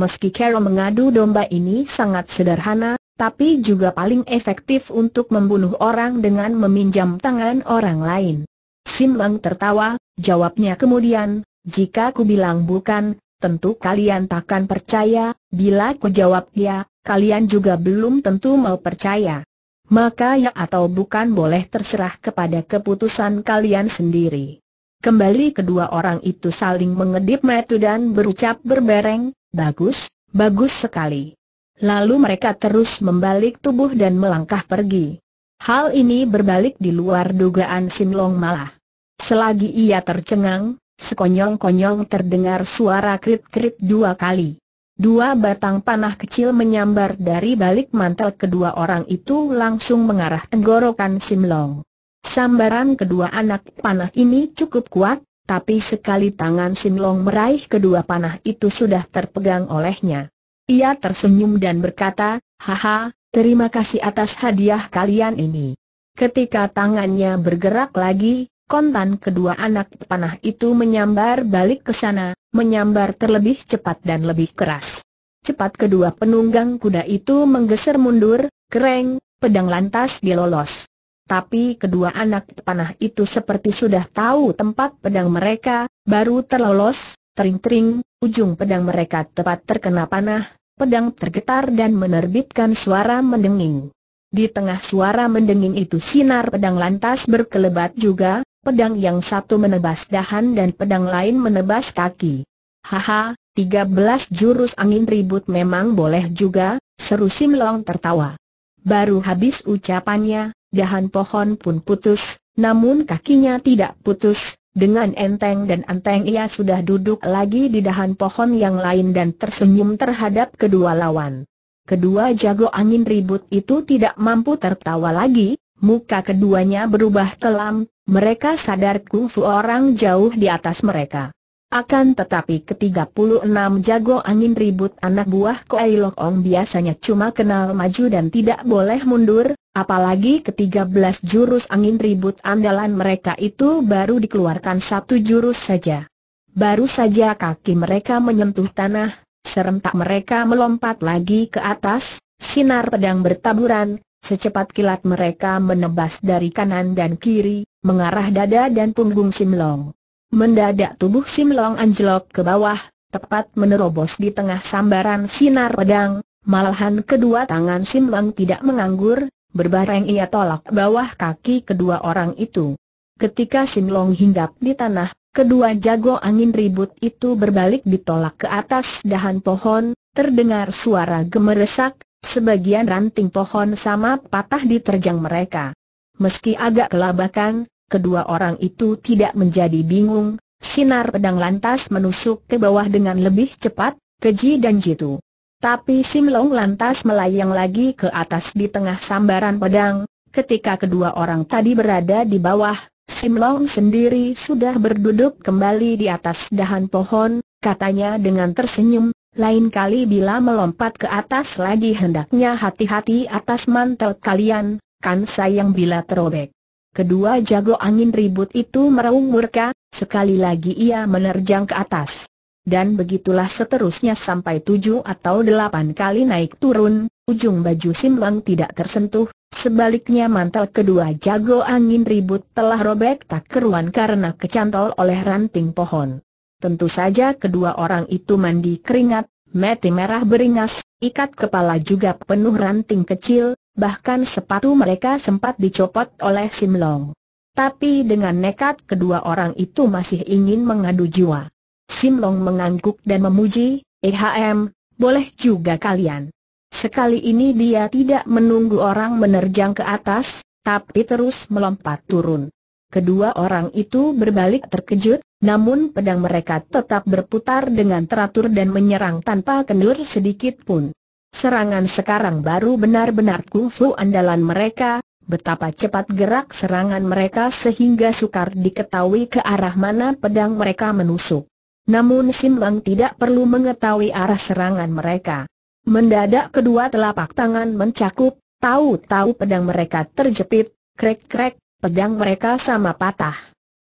Meski Carol mengadu domba ini sangat sederhana, tapi juga paling efektif untuk membunuh orang dengan meminjam tangan orang lain. Sim tertawa, jawabnya kemudian, jika ku bilang bukan, tentu kalian takkan percaya, bila ku jawab ya, kalian juga belum tentu mau percaya. Maka ya atau bukan boleh terserah kepada keputusan kalian sendiri. Kembali kedua orang itu saling mengedip metu dan berucap berbareng, bagus, bagus sekali. Lalu mereka terus membalik tubuh dan melangkah pergi. Hal ini berbalik di luar dugaan Simlong malah. Selagi ia tercengang, sekonyong-konyong terdengar suara krit-krit dua kali. Dua batang panah kecil menyambar dari balik mantel kedua orang itu langsung mengarah tenggorokan Simlong. Sambaran kedua anak panah ini cukup kuat, tapi sekali tangan Simlong meraih kedua panah itu sudah terpegang olehnya. Ia tersenyum dan berkata, Haha, Terima kasih atas hadiah kalian ini. Ketika tangannya bergerak lagi, kontan kedua anak panah itu menyambar balik ke sana, menyambar terlebih cepat dan lebih keras. Cepat kedua penunggang kuda itu menggeser mundur, kereng, pedang lantas dilolos. Tapi kedua anak panah itu seperti sudah tahu tempat pedang mereka, baru terlolos, tering-tering, ujung pedang mereka tepat terkena panah, pedang tergetar dan menerbitkan suara mendenging. Di tengah suara mendenging itu sinar pedang lantas berkelebat juga, pedang yang satu menebas dahan dan pedang lain menebas kaki. Haha, 13 jurus angin ribut memang boleh juga, seru Simlong tertawa. Baru habis ucapannya, dahan pohon pun putus, namun kakinya tidak putus, dengan enteng dan anteng ia sudah duduk lagi di dahan pohon yang lain dan tersenyum terhadap kedua lawan. Kedua jago angin ribut itu tidak mampu tertawa lagi, muka keduanya berubah kelam, mereka sadar kungfu orang jauh di atas mereka. Akan tetapi ketiga puluh enam jago angin ribut anak buah Koei Lok Ong biasanya cuma kenal maju dan tidak boleh mundur, apalagi ketiga belas jurus angin ribut andalan mereka itu baru dikeluarkan satu jurus saja. Baru saja kaki mereka menyentuh tanah, serentak mereka melompat lagi ke atas, sinar pedang bertaburan, secepat kilat mereka menebas dari kanan dan kiri, mengarah dada dan punggung Simlong. Mendadak tubuh Sim Long anjlok ke bawah, tepat menerobos di tengah sambaran sinar pedang, malahan kedua tangan Sim Long tidak menganggur, berbareng ia tolak bawah kaki kedua orang itu. Ketika Sim Long hinggap di tanah, kedua jago angin ribut itu berbalik ditolak ke atas dahan pohon, terdengar suara gemeresak, sebagian ranting pohon sama patah diterjang mereka. Meski agak kelabakan, kedua orang itu tidak menjadi bingung, sinar pedang lantas menusuk ke bawah dengan lebih cepat, keji dan jitu. Tapi Sim Long lantas melayang lagi ke atas di tengah sambaran pedang, ketika kedua orang tadi berada di bawah, Sim Long sendiri sudah berduduk kembali di atas dahan pohon, katanya dengan tersenyum, lain kali bila melompat ke atas lagi hendaknya hati-hati atas mantel kalian, kan sayang bila terobek. Kedua jago angin ribut itu meraung murka, sekali lagi ia menerjang ke atas. Dan begitulah seterusnya sampai tujuh atau delapan kali naik turun, ujung baju simbang tidak tersentuh, sebaliknya mantel kedua jago angin ribut telah robek tak keruan karena kecantol oleh ranting pohon. Tentu saja kedua orang itu mandi keringat, mati merah beringas, ikat kepala juga penuh ranting kecil, bahkan sepatu mereka sempat dicopot oleh Sim Long. Tapi dengan nekat kedua orang itu masih ingin mengadu jiwa. Sim Long mengangguk dan memuji, EHM, boleh juga kalian. Sekali ini dia tidak menunggu orang menerjang ke atas, tapi terus melompat turun. Kedua orang itu berbalik terkejut, namun pedang mereka tetap berputar dengan teratur dan menyerang tanpa kendur sedikit pun. Serangan sekarang baru benar-benar kungfu andalan mereka, betapa cepat gerak serangan mereka sehingga sukar diketahui ke arah mana pedang mereka menusuk. Namun Sim Lang tidak perlu mengetahui arah serangan mereka. Mendadak kedua telapak tangan mencakup, tahu-tahu pedang mereka terjepit, krek-krek, pedang mereka sama patah.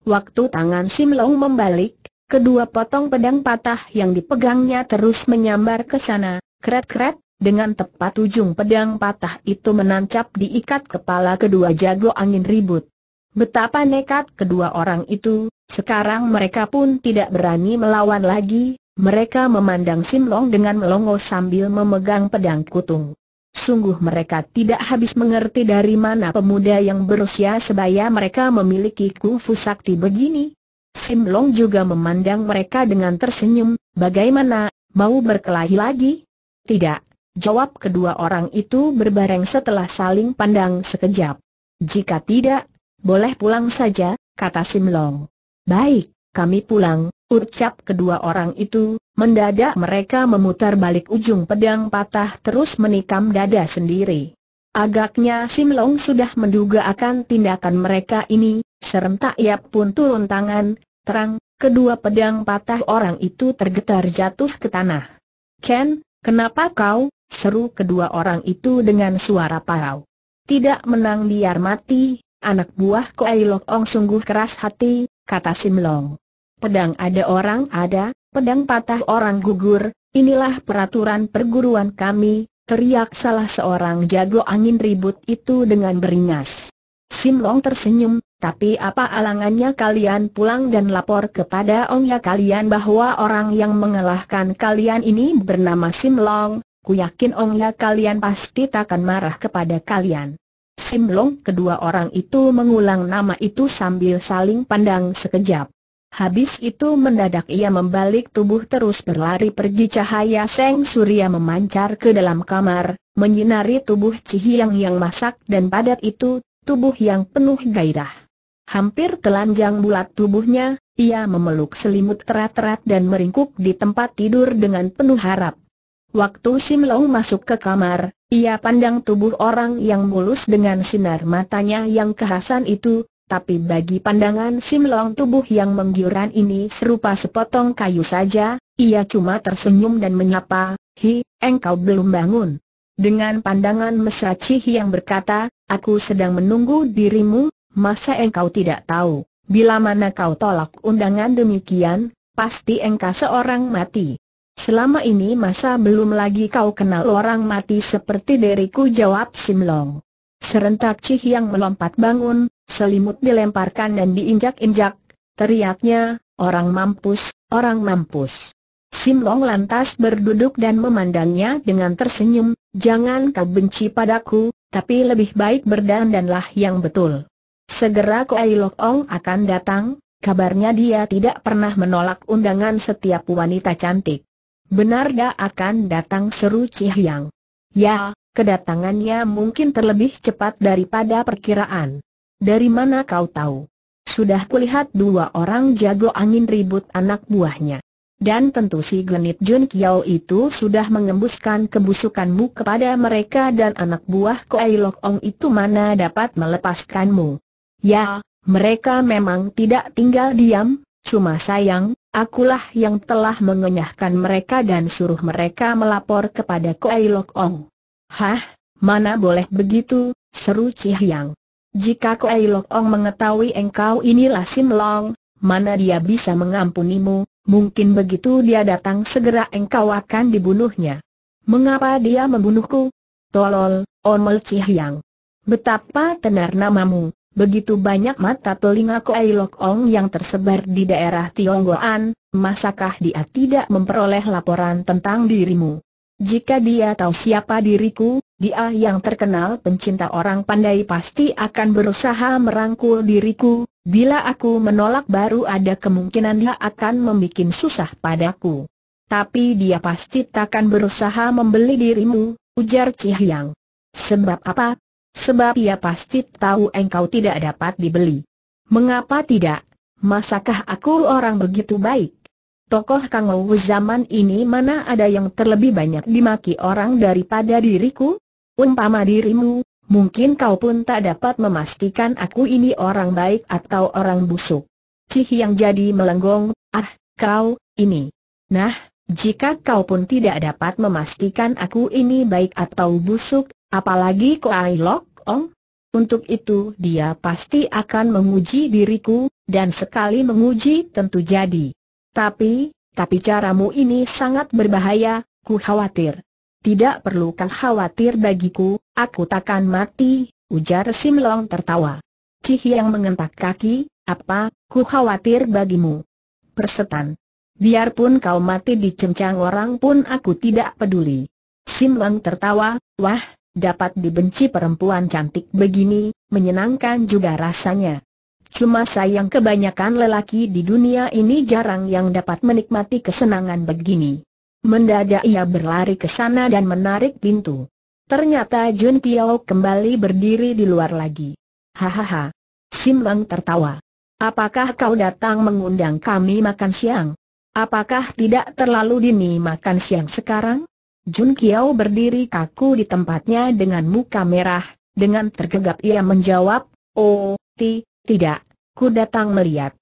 Waktu tangan Sim Lang membalik, kedua potong pedang patah yang dipegangnya terus menyambar ke sana, krek krek dengan tepat ujung pedang patah itu menancap diikat kepala kedua jago angin ribut. Betapa nekat kedua orang itu, sekarang mereka pun tidak berani melawan lagi, mereka memandang Sim Long dengan melongo sambil memegang pedang kutung. Sungguh mereka tidak habis mengerti dari mana pemuda yang berusia sebaya mereka memiliki kungfu sakti begini. Long juga memandang mereka dengan tersenyum, bagaimana, mau berkelahi lagi? Tidak, Jawab kedua orang itu berbareng setelah saling pandang sekejap. Jika tidak, boleh pulang saja, kata Simlong. Baik, kami pulang, ucap kedua orang itu, mendadak mereka memutar balik ujung pedang patah terus menikam dada sendiri. Agaknya Simlong sudah menduga akan tindakan mereka ini, serentak ia pun turun tangan, terang, kedua pedang patah orang itu tergetar jatuh ke tanah. Ken, kenapa kau, seru kedua orang itu dengan suara parau. Tidak menang biar mati, anak buah Koai Lok Ong sungguh keras hati, kata Sim Long. Pedang ada orang ada, pedang patah orang gugur, inilah peraturan perguruan kami, teriak salah seorang jago angin ribut itu dengan beringas. Sim Long tersenyum, tapi apa alangannya kalian pulang dan lapor kepada Ong ya kalian bahwa orang yang mengalahkan kalian ini bernama Sim Long, Ku yakin Ongya kalian pasti takkan marah kepada kalian. Simlong kedua orang itu mengulang nama itu sambil saling pandang sekejap. Habis itu mendadak ia membalik tubuh terus berlari pergi cahaya Seng Surya memancar ke dalam kamar, menyinari tubuh Cihyang yang masak dan padat itu, tubuh yang penuh gairah. Hampir telanjang bulat tubuhnya, ia memeluk selimut terat-terat dan meringkuk di tempat tidur dengan penuh harap. Waktu Sim Lau masuk ke kamar, ia pandang tubuh orang yang mulus dengan sinar matanya yang kehasan itu, tapi bagi pandangan Sim Long tubuh yang menggiurkan ini serupa sepotong kayu saja, ia cuma tersenyum dan menyapa, Hi, engkau belum bangun. Dengan pandangan Cih yang berkata, aku sedang menunggu dirimu, masa engkau tidak tahu, bila mana kau tolak undangan demikian, pasti engkau seorang mati. Selama ini masa belum lagi kau kenal orang mati seperti diriku jawab Simlong. Serentak Cih yang melompat bangun, selimut dilemparkan dan diinjak-injak, teriaknya, orang mampus, orang mampus. Simlong lantas berduduk dan memandangnya dengan tersenyum, jangan kau benci padaku, tapi lebih baik berdandanlah yang betul. Segera Kuai Lok Ong akan datang, kabarnya dia tidak pernah menolak undangan setiap wanita cantik. Benar dah akan datang seru Cihyang. Ya, kedatangannya mungkin terlebih cepat daripada perkiraan. Dari mana kau tahu? Sudah kulihat dua orang jago angin ribut anak buahnya. Dan tentu si Genit Jun Kiao itu sudah mengembuskan kebusukanmu kepada mereka dan anak buah Koei Lok Ong itu mana dapat melepaskanmu. Ya, mereka memang tidak tinggal diam, cuma sayang, Akulah yang telah mengenyahkan mereka dan suruh mereka melapor kepada Koai Lok Ong. Hah, mana boleh begitu, seru Cihyang. Jika Koai Lok Ong mengetahui engkau inilah Sin Long, mana dia bisa mengampunimu, mungkin begitu dia datang segera engkau akan dibunuhnya. Mengapa dia membunuhku? Tolol, Omel Cihyang. Betapa tenar namamu, Begitu banyak mata telinga Koei Lok Ong yang tersebar di daerah Tionggoan, masakah dia tidak memperoleh laporan tentang dirimu? Jika dia tahu siapa diriku, dia yang terkenal pencinta orang pandai pasti akan berusaha merangkul diriku, bila aku menolak baru ada kemungkinan dia akan membuat susah padaku. Tapi dia pasti takkan berusaha membeli dirimu, ujar Cihyang. Sebab apa, Sebab ia pasti tahu engkau tidak dapat dibeli. Mengapa tidak? Masakah aku orang begitu baik? Tokoh Kang Wu zaman ini mana ada yang terlebih banyak dimaki orang daripada diriku? Umpama dirimu, mungkin kau pun tak dapat memastikan aku ini orang baik atau orang busuk. Cih yang jadi melenggong, ah, kau, ini. Nah, jika kau pun tidak dapat memastikan aku ini baik atau busuk, Apalagi Koai Lok Ong? Untuk itu dia pasti akan menguji diriku, dan sekali menguji tentu jadi. Tapi, tapi caramu ini sangat berbahaya, ku khawatir. Tidak perlu kau khawatir bagiku, aku takkan mati, ujar Sim Long tertawa. Cih yang mengentak kaki, apa, ku khawatir bagimu. Persetan. Biarpun kau mati di cencang orang pun aku tidak peduli. Sim Long tertawa, wah, Dapat dibenci perempuan cantik begini, menyenangkan juga rasanya. Cuma sayang kebanyakan lelaki di dunia ini jarang yang dapat menikmati kesenangan begini. Mendadak ia berlari ke sana dan menarik pintu. Ternyata Jun Piao kembali berdiri di luar lagi. Hahaha. Sim Lang tertawa. Apakah kau datang mengundang kami makan siang? Apakah tidak terlalu dini makan siang sekarang? Jun Kiao berdiri kaku di tempatnya dengan muka merah, dengan tergagap ia menjawab, Oh, ti, tidak, ku datang melihat.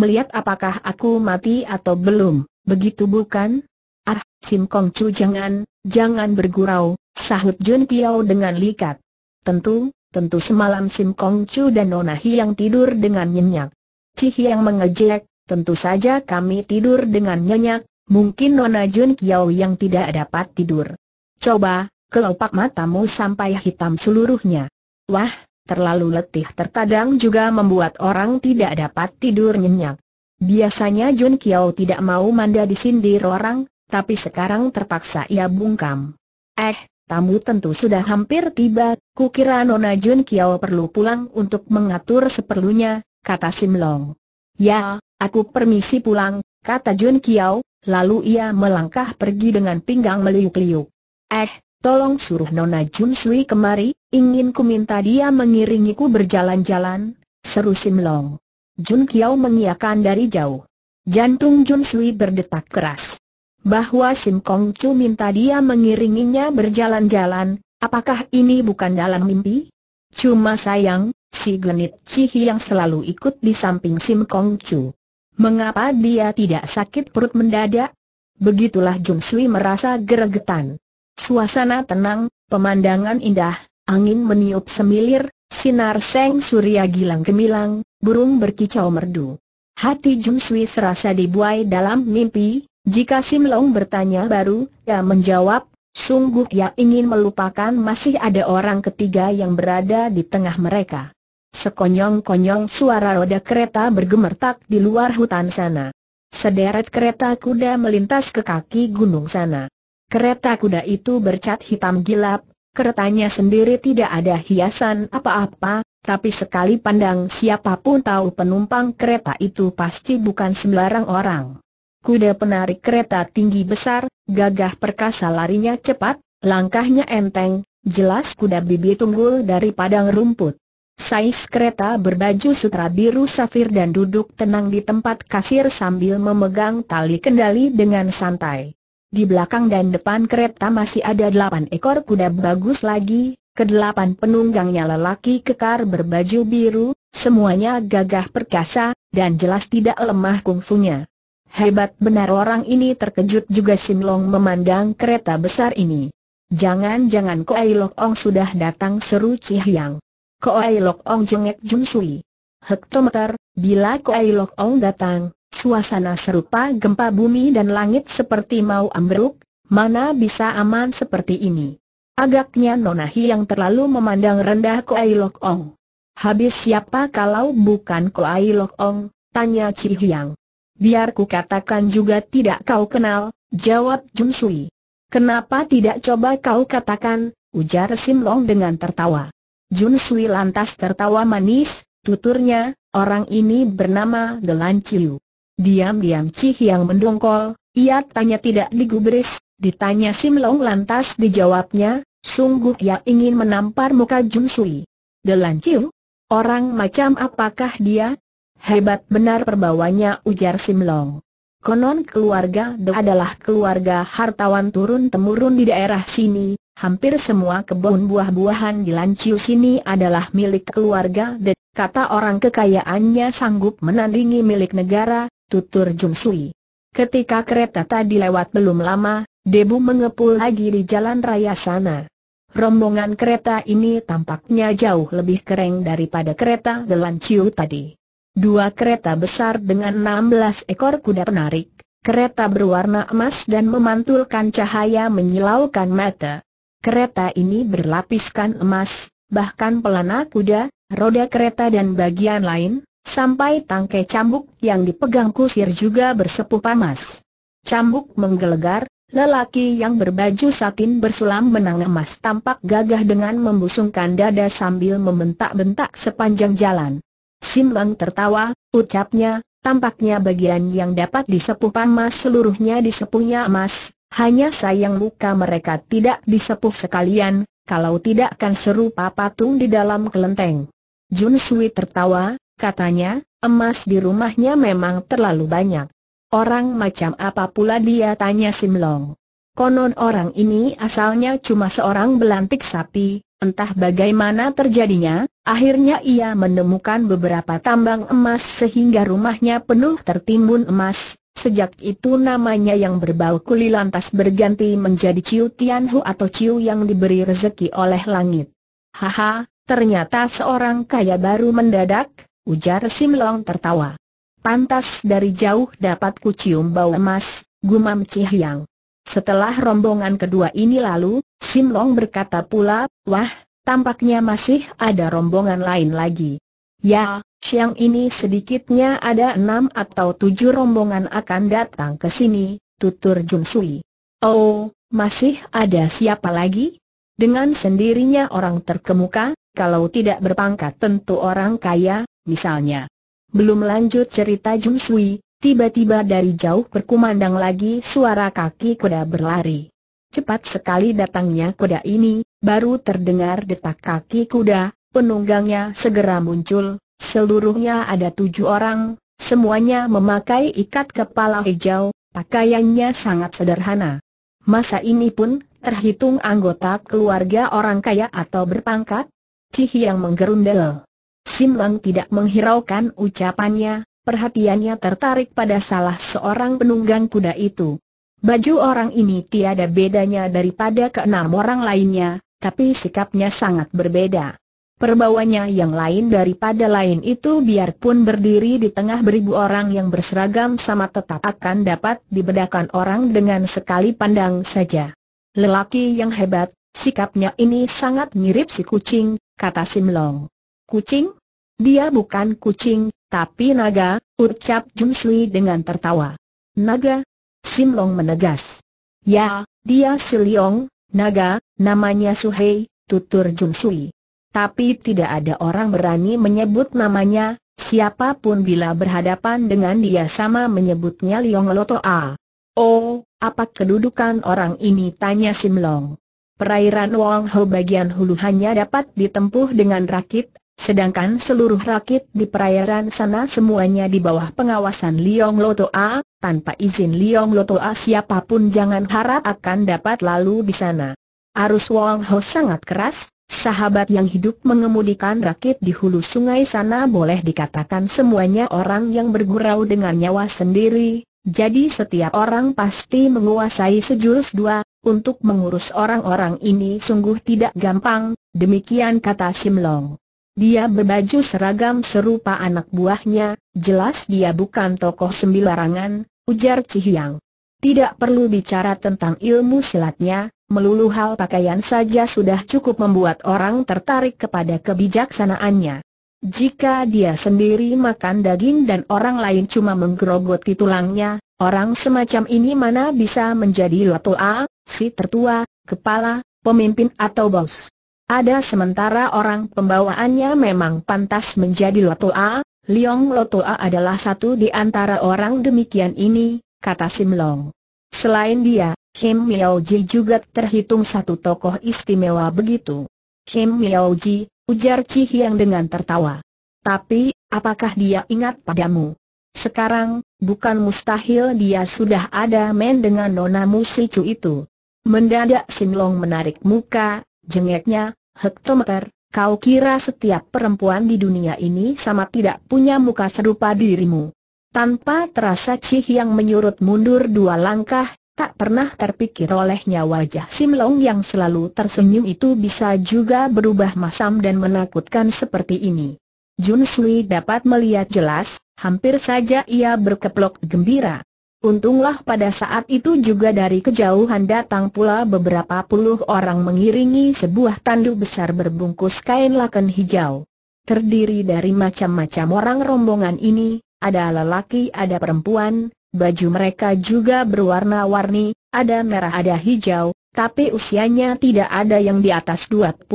Melihat apakah aku mati atau belum, begitu bukan? Ah, Sim Kong Chu jangan, jangan bergurau, sahut Jun Kiao dengan likat. Tentu, tentu semalam Sim Kong Chu dan Nona yang tidur dengan nyenyak. Cih yang mengejek, tentu saja kami tidur dengan nyenyak, Mungkin Nona Jun Kiao yang tidak dapat tidur. Coba, kelopak matamu sampai hitam seluruhnya. Wah, terlalu letih terkadang juga membuat orang tidak dapat tidur nyenyak. Biasanya Jun Kiao tidak mau manda disindir orang, tapi sekarang terpaksa ia bungkam. Eh, tamu tentu sudah hampir tiba, kukira Nona Jun Kiao perlu pulang untuk mengatur seperlunya, kata Sim Long. Ya, aku permisi pulang, kata Jun Kiao, Lalu ia melangkah pergi dengan pinggang meliuk-liuk. Eh, tolong suruh Nona Jun Sui kemari, ingin ku minta dia mengiringiku berjalan-jalan, seru Sim Long. Jun Kiao mengiakan dari jauh. Jantung Jun Sui berdetak keras. Bahwa Sim Kong Chu minta dia mengiringinya berjalan-jalan, apakah ini bukan dalam mimpi? Cuma sayang, si Genit Cihi yang selalu ikut di samping Sim Kong Chu. Mengapa dia tidak sakit perut mendadak? Begitulah Jun Sui merasa geregetan. Suasana tenang, pemandangan indah, angin meniup semilir, sinar seng surya gilang gemilang, burung berkicau merdu. Hati Jun Sui serasa dibuai dalam mimpi, jika Sim Long bertanya baru, ia menjawab, sungguh ia ingin melupakan masih ada orang ketiga yang berada di tengah mereka. Sekonyong-konyong suara roda kereta bergemertak di luar hutan sana. Sederet kereta kuda melintas ke kaki gunung sana. Kereta kuda itu bercat hitam gelap, keretanya sendiri tidak ada hiasan apa-apa, tapi sekali pandang siapapun tahu penumpang kereta itu pasti bukan sembarang orang. Kuda penarik kereta tinggi besar, gagah perkasa larinya cepat, langkahnya enteng, jelas kuda bibi tunggul dari padang rumput. Sais kereta berbaju sutra biru safir dan duduk tenang di tempat kasir sambil memegang tali kendali dengan santai. Di belakang dan depan kereta masih ada delapan ekor kuda bagus lagi, kedelapan penunggangnya lelaki kekar berbaju biru, semuanya gagah perkasa, dan jelas tidak lemah kungfunya. Hebat benar orang ini terkejut juga Simlong memandang kereta besar ini. Jangan-jangan Koai Lok Ong sudah datang seru Cihyang. Koai Lok Ong jengek Jun Sui. Hektometer, bila Koai Lok Ong datang, suasana serupa gempa bumi dan langit seperti mau ambruk, mana bisa aman seperti ini. Agaknya Nonahi yang terlalu memandang rendah Koai Lok Ong. Habis siapa kalau bukan Koai Lok Ong, tanya Chi Hyang. Biar ku katakan juga tidak kau kenal, jawab Jun Sui. Kenapa tidak coba kau katakan, ujar Sim Long dengan tertawa. Jun Sui lantas tertawa manis, tuturnya, orang ini bernama Gelan Ciu. Diam-diam Cih yang mendongkol, ia tanya tidak digubris, ditanya Sim Long lantas dijawabnya, sungguh ia ingin menampar muka Jun Sui. Gelan Ciu? Orang macam apakah dia? Hebat benar perbawanya ujar Sim Long. Konon keluarga De adalah keluarga hartawan turun-temurun di daerah sini, Hampir semua kebun buah-buahan di Lanciu sini adalah milik keluarga Dek, kata orang kekayaannya sanggup menandingi milik negara, tutur Jung Sui. Ketika kereta tadi lewat belum lama, Debu mengepul lagi di jalan raya sana. Rombongan kereta ini tampaknya jauh lebih kering daripada kereta di Ciu tadi. Dua kereta besar dengan 16 ekor kuda penarik, kereta berwarna emas dan memantulkan cahaya menyilaukan mata, Kereta ini berlapiskan emas, bahkan pelana kuda, roda kereta dan bagian lain, sampai tangkai cambuk yang dipegang kusir juga bersepupan emas. Cambuk menggelegar, lelaki yang berbaju satin bersulam benang emas tampak gagah dengan membusungkan dada sambil membentak-bentak sepanjang jalan. Simbang tertawa, ucapnya, tampaknya bagian yang dapat disepuh emas seluruhnya disepuhnya emas, hanya sayang muka mereka tidak disepuh sekalian, kalau tidak kan serupa patung di dalam kelenteng. Jun Sui tertawa, katanya, emas di rumahnya memang terlalu banyak. Orang macam apa pula dia tanya Sim Long. Konon orang ini asalnya cuma seorang belantik sapi, entah bagaimana terjadinya, akhirnya ia menemukan beberapa tambang emas sehingga rumahnya penuh tertimbun emas, Sejak itu namanya yang berbau kuli lantas berganti menjadi Ciu Tianhu atau Ciu yang diberi rezeki oleh langit. Haha, ternyata seorang kaya baru mendadak, ujar Sim Long tertawa. Pantas dari jauh dapat kucium bau emas, gumam Cihyang. Setelah rombongan kedua ini lalu, Sim Long berkata pula, wah, tampaknya masih ada rombongan lain lagi. Ya, siang ini sedikitnya ada enam atau tujuh rombongan akan datang ke sini, tutur Jun Sui. Oh, masih ada siapa lagi? Dengan sendirinya orang terkemuka, kalau tidak berpangkat tentu orang kaya, misalnya. Belum lanjut cerita Jun Sui, tiba-tiba dari jauh berkumandang lagi suara kaki kuda berlari. Cepat sekali datangnya kuda ini, baru terdengar detak kaki kuda, penunggangnya segera muncul, Seluruhnya ada tujuh orang, semuanya memakai ikat kepala hijau, pakaiannya sangat sederhana. Masa ini pun, terhitung anggota keluarga orang kaya atau berpangkat? Cih yang menggerundel. Simlang tidak menghiraukan ucapannya, perhatiannya tertarik pada salah seorang penunggang kuda itu. Baju orang ini tiada bedanya daripada keenam orang lainnya, tapi sikapnya sangat berbeda. Perbawanya yang lain daripada lain itu biarpun berdiri di tengah beribu orang yang berseragam sama tetap akan dapat dibedakan orang dengan sekali pandang saja. Lelaki yang hebat, sikapnya ini sangat mirip si kucing, kata Simlong. Kucing? Dia bukan kucing, tapi naga, ucap Jumsli dengan tertawa. Naga? Simlong menegas. Ya, dia Siliong, naga, namanya Suhei, tutur Jumsui tapi tidak ada orang berani menyebut namanya, siapapun bila berhadapan dengan dia sama menyebutnya Liong Loto A. Oh, apa kedudukan orang ini tanya Simlong. Perairan Wong Ho bagian hulu hanya dapat ditempuh dengan rakit, sedangkan seluruh rakit di perairan sana semuanya di bawah pengawasan Liong Loto A, tanpa izin Liong Loto A siapapun jangan harap akan dapat lalu di sana. Arus Wong Ho sangat keras, Sahabat yang hidup mengemudikan rakit di hulu sungai sana boleh dikatakan semuanya orang yang bergurau dengan nyawa sendiri, jadi setiap orang pasti menguasai sejurus dua, untuk mengurus orang-orang ini sungguh tidak gampang, demikian kata Simlong. Dia berbaju seragam serupa anak buahnya, jelas dia bukan tokoh sembilarangan, ujar Cihyang. Tidak perlu bicara tentang ilmu silatnya, melulu hal pakaian saja sudah cukup membuat orang tertarik kepada kebijaksanaannya. Jika dia sendiri makan daging dan orang lain cuma menggerogoti tulangnya, orang semacam ini mana bisa menjadi lotoa, si tertua, kepala, pemimpin atau bos. Ada sementara orang pembawaannya memang pantas menjadi lotoa, Liong Lotoa adalah satu di antara orang demikian ini, kata Simlong. Selain dia, Kim Miaoji juga terhitung satu tokoh istimewa begitu. Kim Miaoji, ujar Chi Hiang dengan tertawa. Tapi, apakah dia ingat padamu? Sekarang, bukan mustahil dia sudah ada main dengan Nona Musicu itu. Mendadak Simlong menarik muka, jengeknya, hektometer, kau kira setiap perempuan di dunia ini sama tidak punya muka serupa dirimu. Tanpa terasa Chi Hiang menyurut mundur dua langkah, Tak pernah terpikir olehnya wajah Simlong yang selalu tersenyum itu bisa juga berubah masam dan menakutkan seperti ini. Jun Sui dapat melihat jelas, hampir saja ia berkeplok gembira. Untunglah pada saat itu juga dari kejauhan datang pula beberapa puluh orang mengiringi sebuah tanduk besar berbungkus kain laken hijau. Terdiri dari macam-macam orang rombongan ini, ada lelaki ada perempuan, Baju mereka juga berwarna-warni, ada merah ada hijau, tapi usianya tidak ada yang di atas 25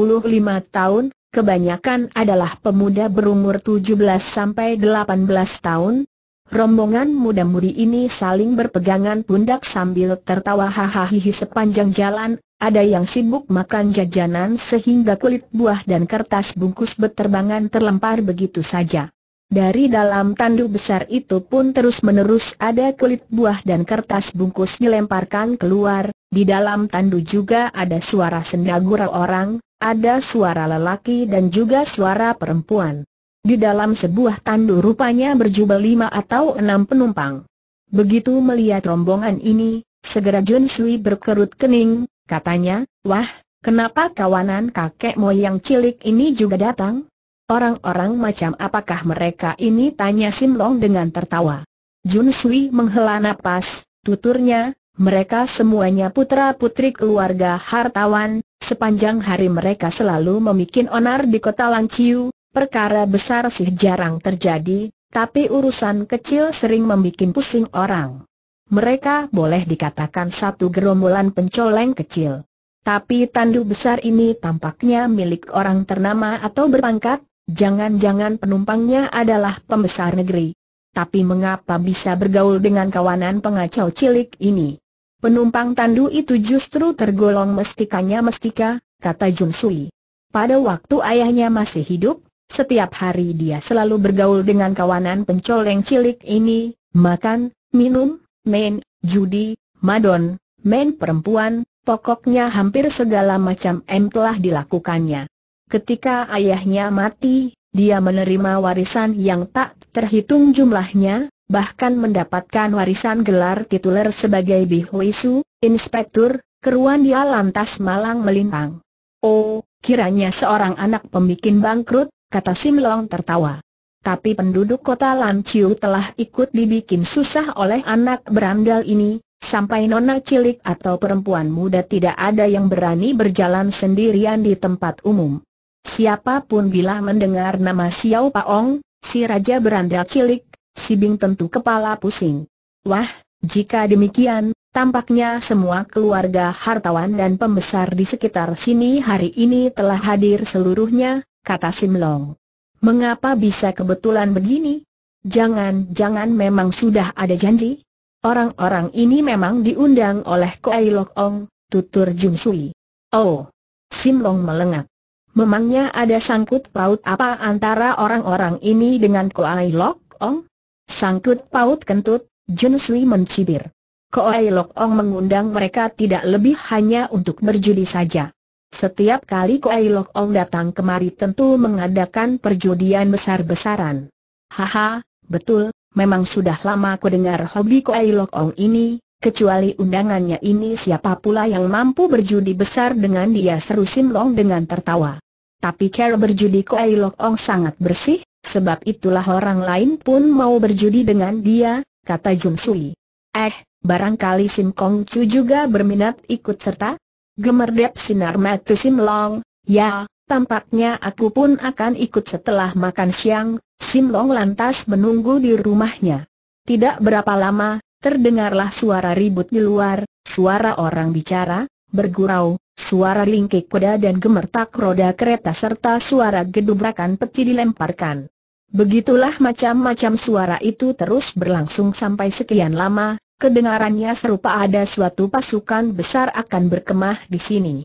tahun, kebanyakan adalah pemuda berumur 17 sampai 18 tahun. Rombongan muda-mudi ini saling berpegangan pundak sambil tertawa hahaha sepanjang jalan, ada yang sibuk makan jajanan sehingga kulit buah dan kertas bungkus beterbangan terlempar begitu saja. Dari dalam tanduk besar itu pun terus-menerus ada kulit buah dan kertas bungkus dilemparkan keluar, di dalam tanduk juga ada suara sendagura orang, ada suara lelaki dan juga suara perempuan. Di dalam sebuah tanduk rupanya berjubel lima atau enam penumpang. Begitu melihat rombongan ini, segera Jun Sui berkerut kening, katanya, wah, kenapa kawanan kakek moyang cilik ini juga datang? Orang-orang macam apakah mereka ini tanya Sim Long dengan tertawa. Jun Sui menghela nafas, tuturnya, mereka semuanya putra-putri keluarga hartawan, sepanjang hari mereka selalu memikin onar di kota Langciu, perkara besar sih jarang terjadi, tapi urusan kecil sering membuat pusing orang. Mereka boleh dikatakan satu gerombolan pencoleng kecil. Tapi tandu besar ini tampaknya milik orang ternama atau berpangkat, Jangan-jangan penumpangnya adalah pembesar negeri. Tapi mengapa bisa bergaul dengan kawanan pengacau cilik ini? Penumpang tandu itu justru tergolong mestikanya mestika, kata Jun Sui. Pada waktu ayahnya masih hidup, setiap hari dia selalu bergaul dengan kawanan pencoleng cilik ini, makan, minum, main, judi, madon, main perempuan, pokoknya hampir segala macam M telah dilakukannya ketika ayahnya mati, dia menerima warisan yang tak terhitung jumlahnya, bahkan mendapatkan warisan gelar tituler sebagai Bihuisu, inspektur, keruan dia lantas malang melintang. Oh, kiranya seorang anak pembikin bangkrut, kata Simlong tertawa. Tapi penduduk kota Lanciu telah ikut dibikin susah oleh anak berandal ini, sampai nona cilik atau perempuan muda tidak ada yang berani berjalan sendirian di tempat umum. Siapapun bila mendengar nama Xiao Paong, si Raja Beranda Cilik, si Bing tentu kepala pusing. Wah, jika demikian, tampaknya semua keluarga hartawan dan pembesar di sekitar sini hari ini telah hadir seluruhnya, kata Sim Long. Mengapa bisa kebetulan begini? Jangan-jangan memang sudah ada janji? Orang-orang ini memang diundang oleh Koai Lok Ong, tutur Jung Sui. Oh, Sim Long melengak. Memangnya ada sangkut paut apa antara orang-orang ini dengan Koai Lok Ong? Sangkut paut kentut, Jun Sui mencibir. Koai Lok Ong mengundang mereka tidak lebih hanya untuk berjudi saja. Setiap kali Koai Lok Ong datang kemari tentu mengadakan perjudian besar-besaran. Haha, betul, memang sudah lama aku dengar hobi Koai Lok Ong ini, Kecuali undangannya ini siapa pula yang mampu berjudi besar dengan dia seru Sim Long dengan tertawa. Tapi cara berjudi Koai Lok Ong sangat bersih, sebab itulah orang lain pun mau berjudi dengan dia, kata Jum Sui. Eh, barangkali Sim Kong Chu juga berminat ikut serta? Gemerdep sinar mata Sim Long, ya, tampaknya aku pun akan ikut setelah makan siang, Sim Long lantas menunggu di rumahnya. Tidak berapa lama, terdengarlah suara ribut di luar, suara orang bicara, bergurau, suara lingkik kuda dan gemertak roda kereta serta suara gedubrakan peti dilemparkan. Begitulah macam-macam suara itu terus berlangsung sampai sekian lama, kedengarannya serupa ada suatu pasukan besar akan berkemah di sini.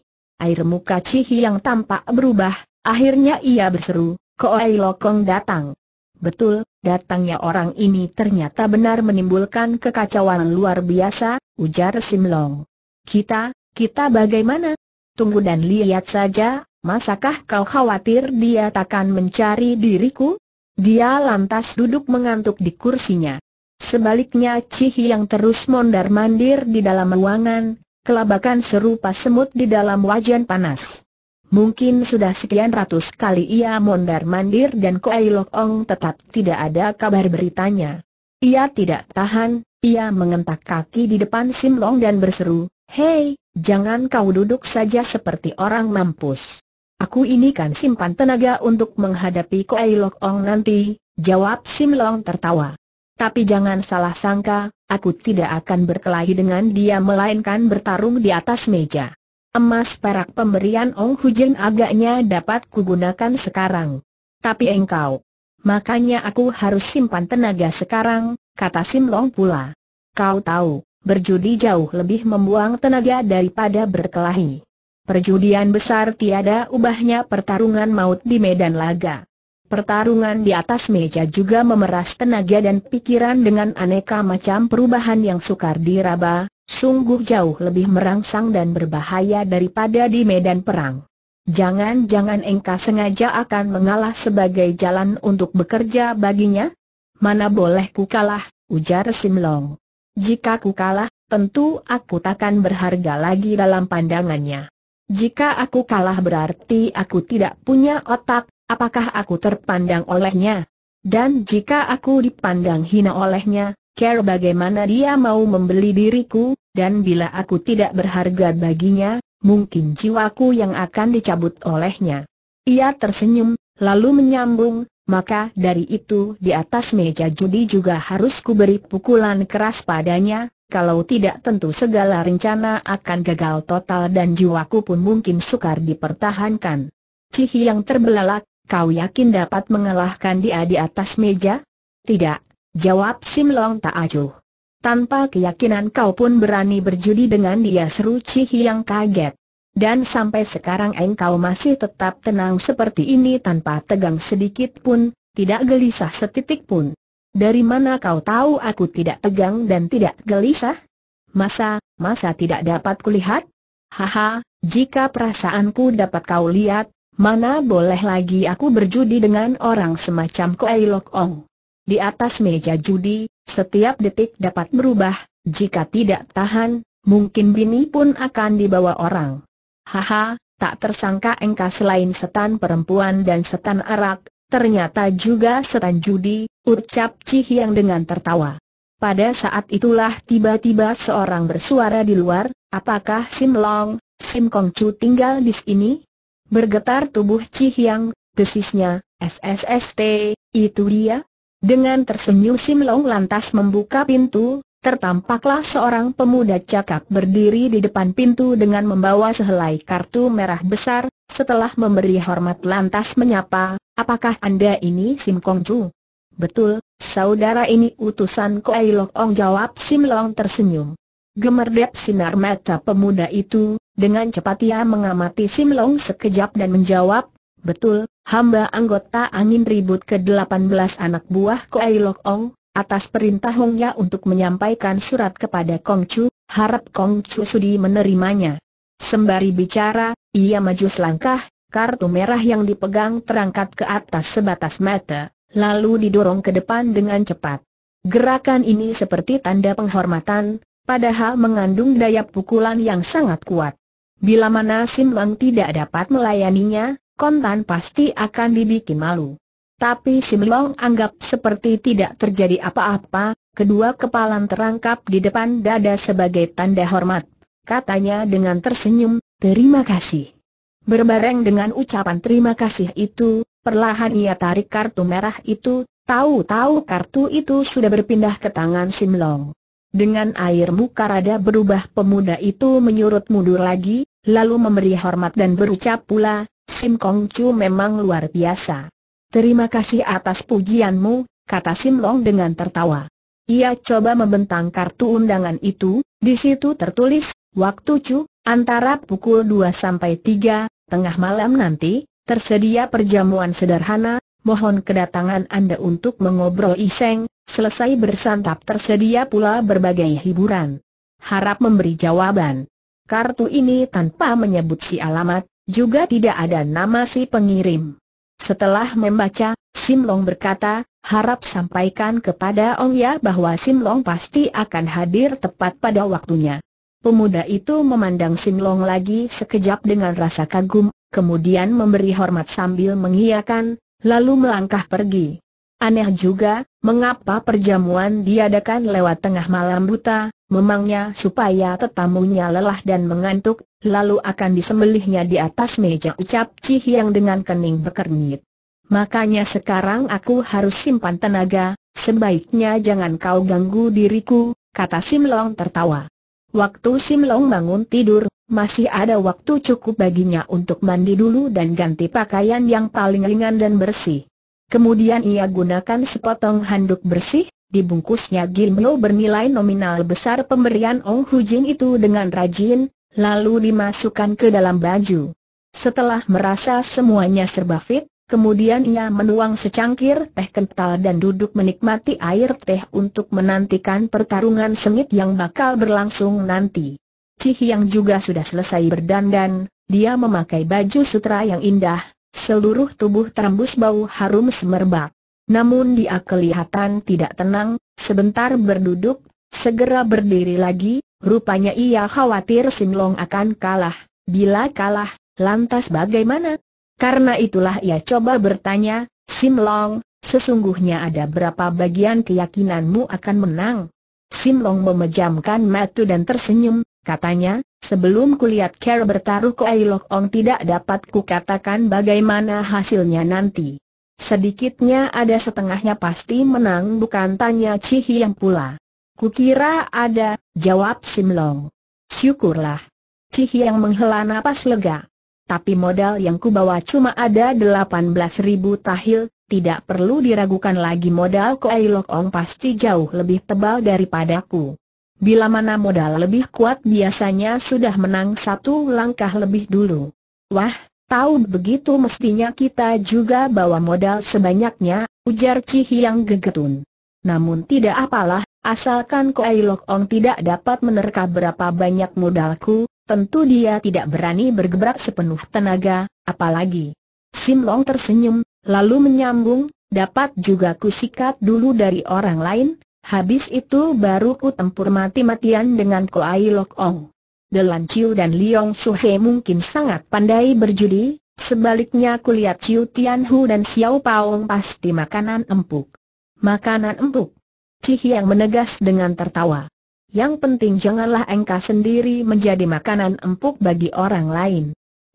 Air muka Cihi yang tampak berubah, akhirnya ia berseru, Koai Lokong datang. Betul, datangnya orang ini ternyata benar menimbulkan kekacauan luar biasa, ujar Simlong. Kita, kita bagaimana? Tunggu dan lihat saja, masakah kau khawatir dia takkan mencari diriku? Dia lantas duduk mengantuk di kursinya. Sebaliknya Cih yang terus mondar-mandir di dalam ruangan, kelabakan serupa semut di dalam wajan panas. Mungkin sudah sekian ratus kali ia mondar-mandir dan Koai Lok Ong tetap tidak ada kabar beritanya. Ia tidak tahan, ia mengentak kaki di depan Sim Long dan berseru, Hei, Jangan kau duduk saja seperti orang mampus. Aku ini kan simpan tenaga untuk menghadapi Koei Lok Ong nanti, jawab Sim Long tertawa. Tapi jangan salah sangka, aku tidak akan berkelahi dengan dia melainkan bertarung di atas meja. Emas perak pemberian Ong Hujen agaknya dapat kugunakan sekarang. Tapi engkau, makanya aku harus simpan tenaga sekarang, kata Sim Long pula. Kau tahu, berjudi jauh lebih membuang tenaga daripada berkelahi. Perjudian besar tiada ubahnya pertarungan maut di medan laga. Pertarungan di atas meja juga memeras tenaga dan pikiran dengan aneka macam perubahan yang sukar diraba, sungguh jauh lebih merangsang dan berbahaya daripada di medan perang. Jangan-jangan engkau sengaja akan mengalah sebagai jalan untuk bekerja baginya? Mana boleh ku kalah, ujar Simlong. Jika aku kalah, tentu aku takkan berharga lagi dalam pandangannya. Jika aku kalah berarti aku tidak punya otak, apakah aku terpandang olehnya? Dan jika aku dipandang hina olehnya, care bagaimana dia mau membeli diriku, dan bila aku tidak berharga baginya, mungkin jiwaku yang akan dicabut olehnya. Ia tersenyum, lalu menyambung, maka dari itu di atas meja judi juga harus kuberi pukulan keras padanya, kalau tidak tentu segala rencana akan gagal total dan jiwaku pun mungkin sukar dipertahankan. Cihi yang terbelalak, kau yakin dapat mengalahkan dia di atas meja? Tidak, jawab Simlong tak acuh. Tanpa keyakinan kau pun berani berjudi dengan dia seru Cihi yang kaget. Dan sampai sekarang engkau masih tetap tenang seperti ini tanpa tegang sedikit pun, tidak gelisah setitik pun. Dari mana kau tahu aku tidak tegang dan tidak gelisah? Masa, masa tidak dapat kulihat? Haha, jika perasaanku dapat kau lihat, mana boleh lagi aku berjudi dengan orang semacam Koei Lok Ong. Di atas meja judi, setiap detik dapat berubah, jika tidak tahan, mungkin bini pun akan dibawa orang. Haha, tak tersangka engkau selain setan perempuan dan setan arak, ternyata juga setan judi, ucap Cihyang yang dengan tertawa. Pada saat itulah tiba-tiba seorang bersuara di luar, apakah Sim Long, Sim Kong Chu tinggal di sini? Bergetar tubuh Ci Hiang, desisnya, SSST, itu dia. Dengan tersenyum Sim Long lantas membuka pintu, tertampaklah seorang pemuda cakap berdiri di depan pintu dengan membawa sehelai kartu merah besar, setelah memberi hormat lantas menyapa, apakah Anda ini Sim Kong Chu? Betul, saudara ini utusan Koai Lok Ong jawab Sim Long tersenyum. Gemerdep sinar mata pemuda itu, dengan cepat ia mengamati Sim Long sekejap dan menjawab, Betul, hamba anggota angin ribut ke-18 anak buah Koai Lok Ong, Atas perintah Hongya untuk menyampaikan surat kepada Kong Chu, harap Kong Chu sudi menerimanya. Sembari bicara, ia maju selangkah, kartu merah yang dipegang terangkat ke atas sebatas mata, lalu didorong ke depan dengan cepat. Gerakan ini seperti tanda penghormatan, padahal mengandung daya pukulan yang sangat kuat. Bila mana Sim Lang tidak dapat melayaninya, kontan pasti akan dibikin malu. Tapi Sim Long anggap seperti tidak terjadi apa-apa, kedua kepalan terangkap di depan dada sebagai tanda hormat. Katanya dengan tersenyum, terima kasih. Berbareng dengan ucapan terima kasih itu, perlahan ia tarik kartu merah itu, tahu-tahu kartu itu sudah berpindah ke tangan Sim Long. Dengan air muka rada berubah pemuda itu menyurut mundur lagi, lalu memberi hormat dan berucap pula, Sim Kong Chu memang luar biasa. Terima kasih atas pujianmu, kata Simlong dengan tertawa. Ia coba membentang kartu undangan itu, di situ tertulis, waktu cu, antara pukul 2 sampai 3, tengah malam nanti, tersedia perjamuan sederhana, mohon kedatangan Anda untuk mengobrol iseng, selesai bersantap tersedia pula berbagai hiburan. Harap memberi jawaban. Kartu ini tanpa menyebut si alamat, juga tidak ada nama si pengirim. Setelah membaca, Sim Long berkata, harap sampaikan kepada Ong Ya bahwa Sim Long pasti akan hadir tepat pada waktunya. Pemuda itu memandang Sim Long lagi sekejap dengan rasa kagum, kemudian memberi hormat sambil mengiyakan, lalu melangkah pergi. Aneh juga, mengapa perjamuan diadakan lewat tengah malam buta, memangnya supaya tetamunya lelah dan mengantuk, lalu akan disembelihnya di atas meja ucap Cih yang dengan kening bekernyit. Makanya sekarang aku harus simpan tenaga, sebaiknya jangan kau ganggu diriku, kata Simlong tertawa. Waktu Simlong bangun tidur, masih ada waktu cukup baginya untuk mandi dulu dan ganti pakaian yang paling ringan dan bersih. Kemudian ia gunakan sepotong handuk bersih, dibungkusnya gilmeo bernilai nominal besar pemberian Ong Hujing itu dengan rajin, lalu dimasukkan ke dalam baju. Setelah merasa semuanya serba fit, kemudian ia menuang secangkir teh kental dan duduk menikmati air teh untuk menantikan pertarungan sengit yang bakal berlangsung nanti. Cih yang juga sudah selesai berdandan, dia memakai baju sutra yang indah, Seluruh tubuh terembus bau harum semerbak. Namun dia kelihatan tidak tenang, sebentar berduduk, segera berdiri lagi, rupanya ia khawatir Simlong akan kalah. Bila kalah, lantas bagaimana? Karena itulah ia coba bertanya, Simlong, sesungguhnya ada berapa bagian keyakinanmu akan menang? Simlong memejamkan mata dan tersenyum, Katanya, sebelum kulihat Carol bertaruh ke Ailok Ong tidak dapat kukatakan bagaimana hasilnya nanti. Sedikitnya ada setengahnya pasti menang bukan tanya Cihi yang pula. Kukira ada, jawab Simlong. Syukurlah. Cihi yang menghela napas lega. Tapi modal yang kubawa cuma ada 18 ribu tahil, tidak perlu diragukan lagi modal Ailok Ong pasti jauh lebih tebal daripadaku. Bila mana modal lebih kuat biasanya sudah menang satu langkah lebih dulu. Wah, tahu begitu mestinya kita juga bawa modal sebanyaknya, ujar Cihi yang gegetun. Namun tidak apalah, asalkan Koai Lok Ong tidak dapat menerka berapa banyak modalku, tentu dia tidak berani bergebrak sepenuh tenaga, apalagi. Sim Long tersenyum, lalu menyambung, dapat juga kusikat dulu dari orang lain, Habis itu baru ku tempur mati-matian dengan Ai Lok Ong. Delan Chiu dan Liong He mungkin sangat pandai berjudi, sebaliknya kulihat Chiu Tian Hu dan Xiao Paong pasti makanan empuk. Makanan empuk? Cih yang menegas dengan tertawa. Yang penting janganlah engkau sendiri menjadi makanan empuk bagi orang lain.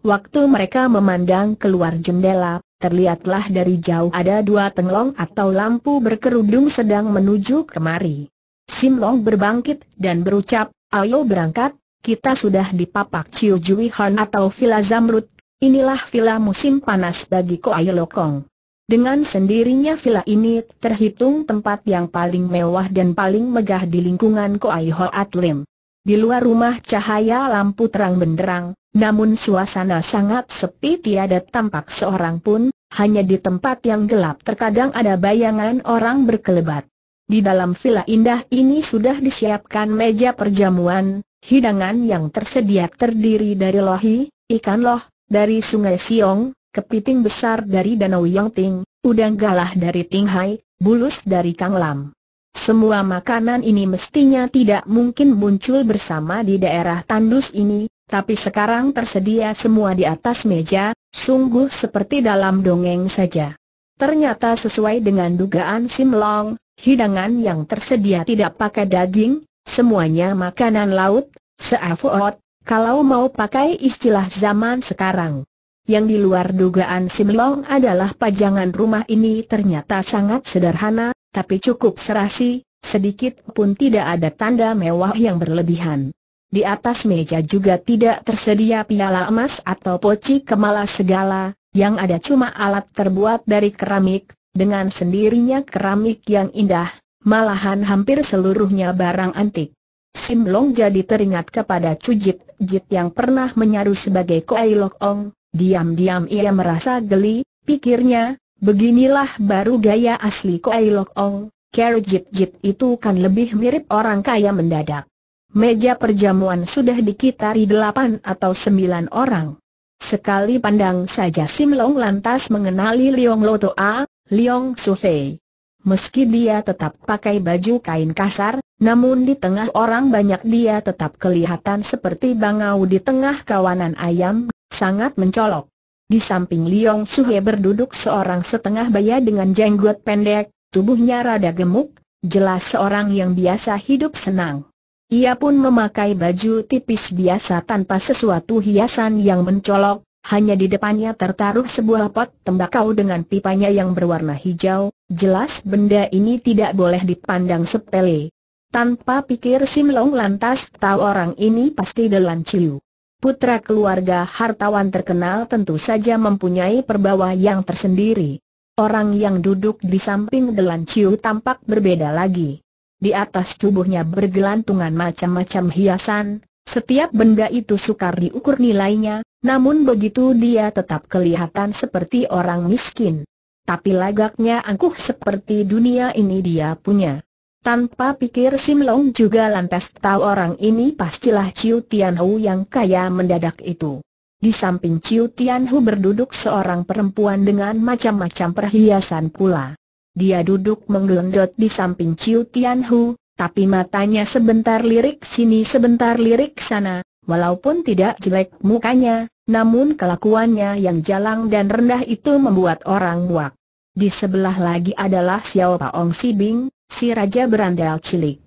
Waktu mereka memandang keluar jendela, terlihatlah dari jauh ada dua tenglong atau lampu berkerudung sedang menuju kemari. Simlong berbangkit dan berucap, ayo berangkat, kita sudah di papak Chiu Jui Han atau Villa Zamrud, inilah villa musim panas bagi Koaylo Lokong. Dengan sendirinya villa ini terhitung tempat yang paling mewah dan paling megah di lingkungan Koai Hoat Lim. Di luar rumah cahaya lampu terang benderang, namun suasana sangat sepi tiada tampak seorang pun, hanya di tempat yang gelap terkadang ada bayangan orang berkelebat. Di dalam villa indah ini sudah disiapkan meja perjamuan, hidangan yang tersedia terdiri dari lohi, ikan loh, dari sungai Siong, kepiting besar dari Danau Yongting, udang galah dari Tinghai, bulus dari Kang Lam. Semua makanan ini mestinya tidak mungkin muncul bersama di daerah tandus ini, tapi sekarang tersedia semua di atas meja, sungguh seperti dalam dongeng saja. Ternyata sesuai dengan dugaan Simlong, hidangan yang tersedia tidak pakai daging, semuanya makanan laut, seafuot, kalau mau pakai istilah zaman sekarang. Yang di luar dugaan Simlong adalah pajangan rumah ini ternyata sangat sederhana, tapi cukup serasi, sedikit pun tidak ada tanda mewah yang berlebihan. Di atas meja juga tidak tersedia piala emas atau poci kemala segala, yang ada cuma alat terbuat dari keramik, dengan sendirinya keramik yang indah, malahan hampir seluruhnya barang antik. Sim Long jadi teringat kepada Cujit Jit yang pernah menyaru sebagai Koai Lok Ong, diam-diam ia merasa geli, pikirnya, Beginilah baru gaya asli Koi Lok Ong, Kero Jip Jip itu kan lebih mirip orang kaya mendadak. Meja perjamuan sudah dikitari delapan atau sembilan orang. Sekali pandang saja Sim Long lantas mengenali Liong Loto A, Liong Hei. Meski dia tetap pakai baju kain kasar, namun di tengah orang banyak dia tetap kelihatan seperti bangau di tengah kawanan ayam, sangat mencolok. Di samping Liong Suhe berduduk seorang setengah baya dengan jenggot pendek, tubuhnya rada gemuk, jelas seorang yang biasa hidup senang. Ia pun memakai baju tipis biasa tanpa sesuatu hiasan yang mencolok, hanya di depannya tertaruh sebuah pot tembakau dengan pipanya yang berwarna hijau, jelas benda ini tidak boleh dipandang sepele. Tanpa pikir Sim Long lantas tahu orang ini pasti Delan Ciu putra keluarga hartawan terkenal tentu saja mempunyai perbawa yang tersendiri. Orang yang duduk di samping Delan Ciu tampak berbeda lagi. Di atas tubuhnya bergelantungan macam-macam hiasan, setiap benda itu sukar diukur nilainya, namun begitu dia tetap kelihatan seperti orang miskin. Tapi lagaknya angkuh seperti dunia ini dia punya. Tanpa pikir Sim Long juga lantas tahu orang ini pastilah Ciu Tian Hu yang kaya mendadak itu. Di samping Ciu Tian Hu berduduk seorang perempuan dengan macam-macam perhiasan pula. Dia duduk menggelendot di samping Ciu Tian Hu, tapi matanya sebentar lirik sini sebentar lirik sana, walaupun tidak jelek mukanya, namun kelakuannya yang jalang dan rendah itu membuat orang muak. Di sebelah lagi adalah Xiao Paong Si Bing, si raja berandal cilik.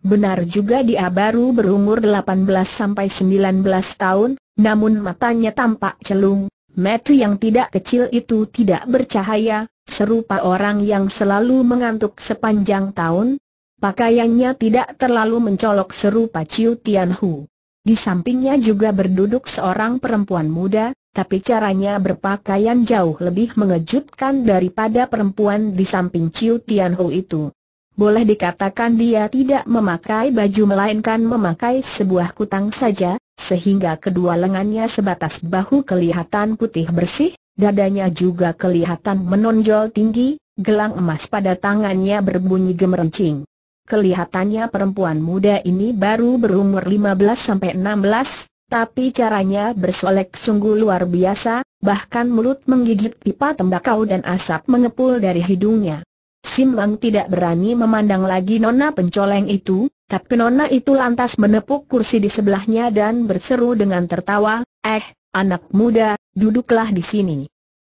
Benar juga dia baru berumur 18 19 tahun, namun matanya tampak celung, metu yang tidak kecil itu tidak bercahaya, serupa orang yang selalu mengantuk sepanjang tahun, pakaiannya tidak terlalu mencolok serupa Ciu Tianhu. Di sampingnya juga berduduk seorang perempuan muda, tapi caranya berpakaian jauh lebih mengejutkan daripada perempuan di samping Ciu Tianhu itu boleh dikatakan dia tidak memakai baju melainkan memakai sebuah kutang saja, sehingga kedua lengannya sebatas bahu kelihatan putih bersih, dadanya juga kelihatan menonjol tinggi, gelang emas pada tangannya berbunyi gemerincing. Kelihatannya perempuan muda ini baru berumur 15-16, tapi caranya bersolek sungguh luar biasa, bahkan mulut menggigit pipa tembakau dan asap mengepul dari hidungnya. Sim Lang tidak berani memandang lagi nona pencoleng itu, tapi nona itu lantas menepuk kursi di sebelahnya dan berseru dengan tertawa, Eh, anak muda, duduklah di sini.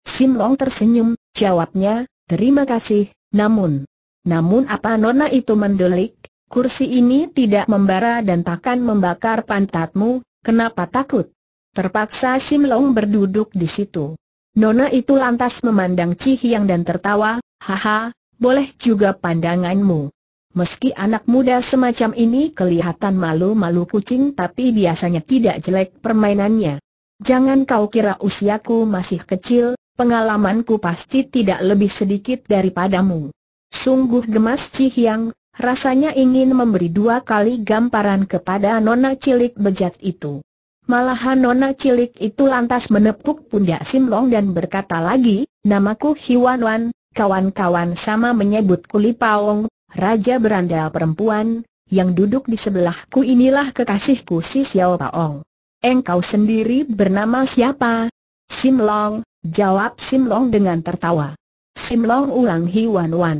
Sim Long tersenyum, jawabnya, terima kasih, namun. Namun apa nona itu mendelik, kursi ini tidak membara dan takkan membakar pantatmu, kenapa takut? Terpaksa Sim Long berduduk di situ. Nona itu lantas memandang Cih yang dan tertawa, haha, boleh juga pandanganmu. Meski anak muda semacam ini kelihatan malu-malu kucing tapi biasanya tidak jelek permainannya. Jangan kau kira usiaku masih kecil, pengalamanku pasti tidak lebih sedikit daripadamu. Sungguh gemas Cihyang, rasanya ingin memberi dua kali gamparan kepada nona cilik bejat itu. Malahan nona cilik itu lantas menepuk pundak Simlong dan berkata lagi, namaku Hiwan Wan, Kawan-kawan sama menyebut Pawong, Raja Berandal Perempuan, yang duduk di sebelahku inilah kekasihku si Xiao Paong. Engkau sendiri bernama siapa? Sim Long. jawab Sim Long dengan tertawa. Sim Long ulang Hi Wan. Wan.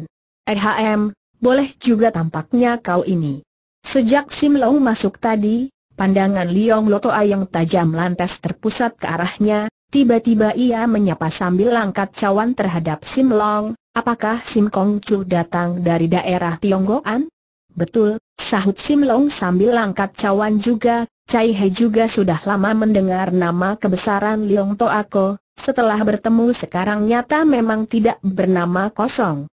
EHM, boleh juga tampaknya kau ini. Sejak Sim Long masuk tadi, pandangan Liong Lotoa yang tajam lantas terpusat ke arahnya, Tiba-tiba ia menyapa sambil langkat cawan terhadap Sim Long, apakah Sim Kong Chu datang dari daerah Tionggoan? Betul, sahut Sim Long sambil langkat cawan juga, Cai He juga sudah lama mendengar nama kebesaran Toa Toako, setelah bertemu sekarang nyata memang tidak bernama kosong.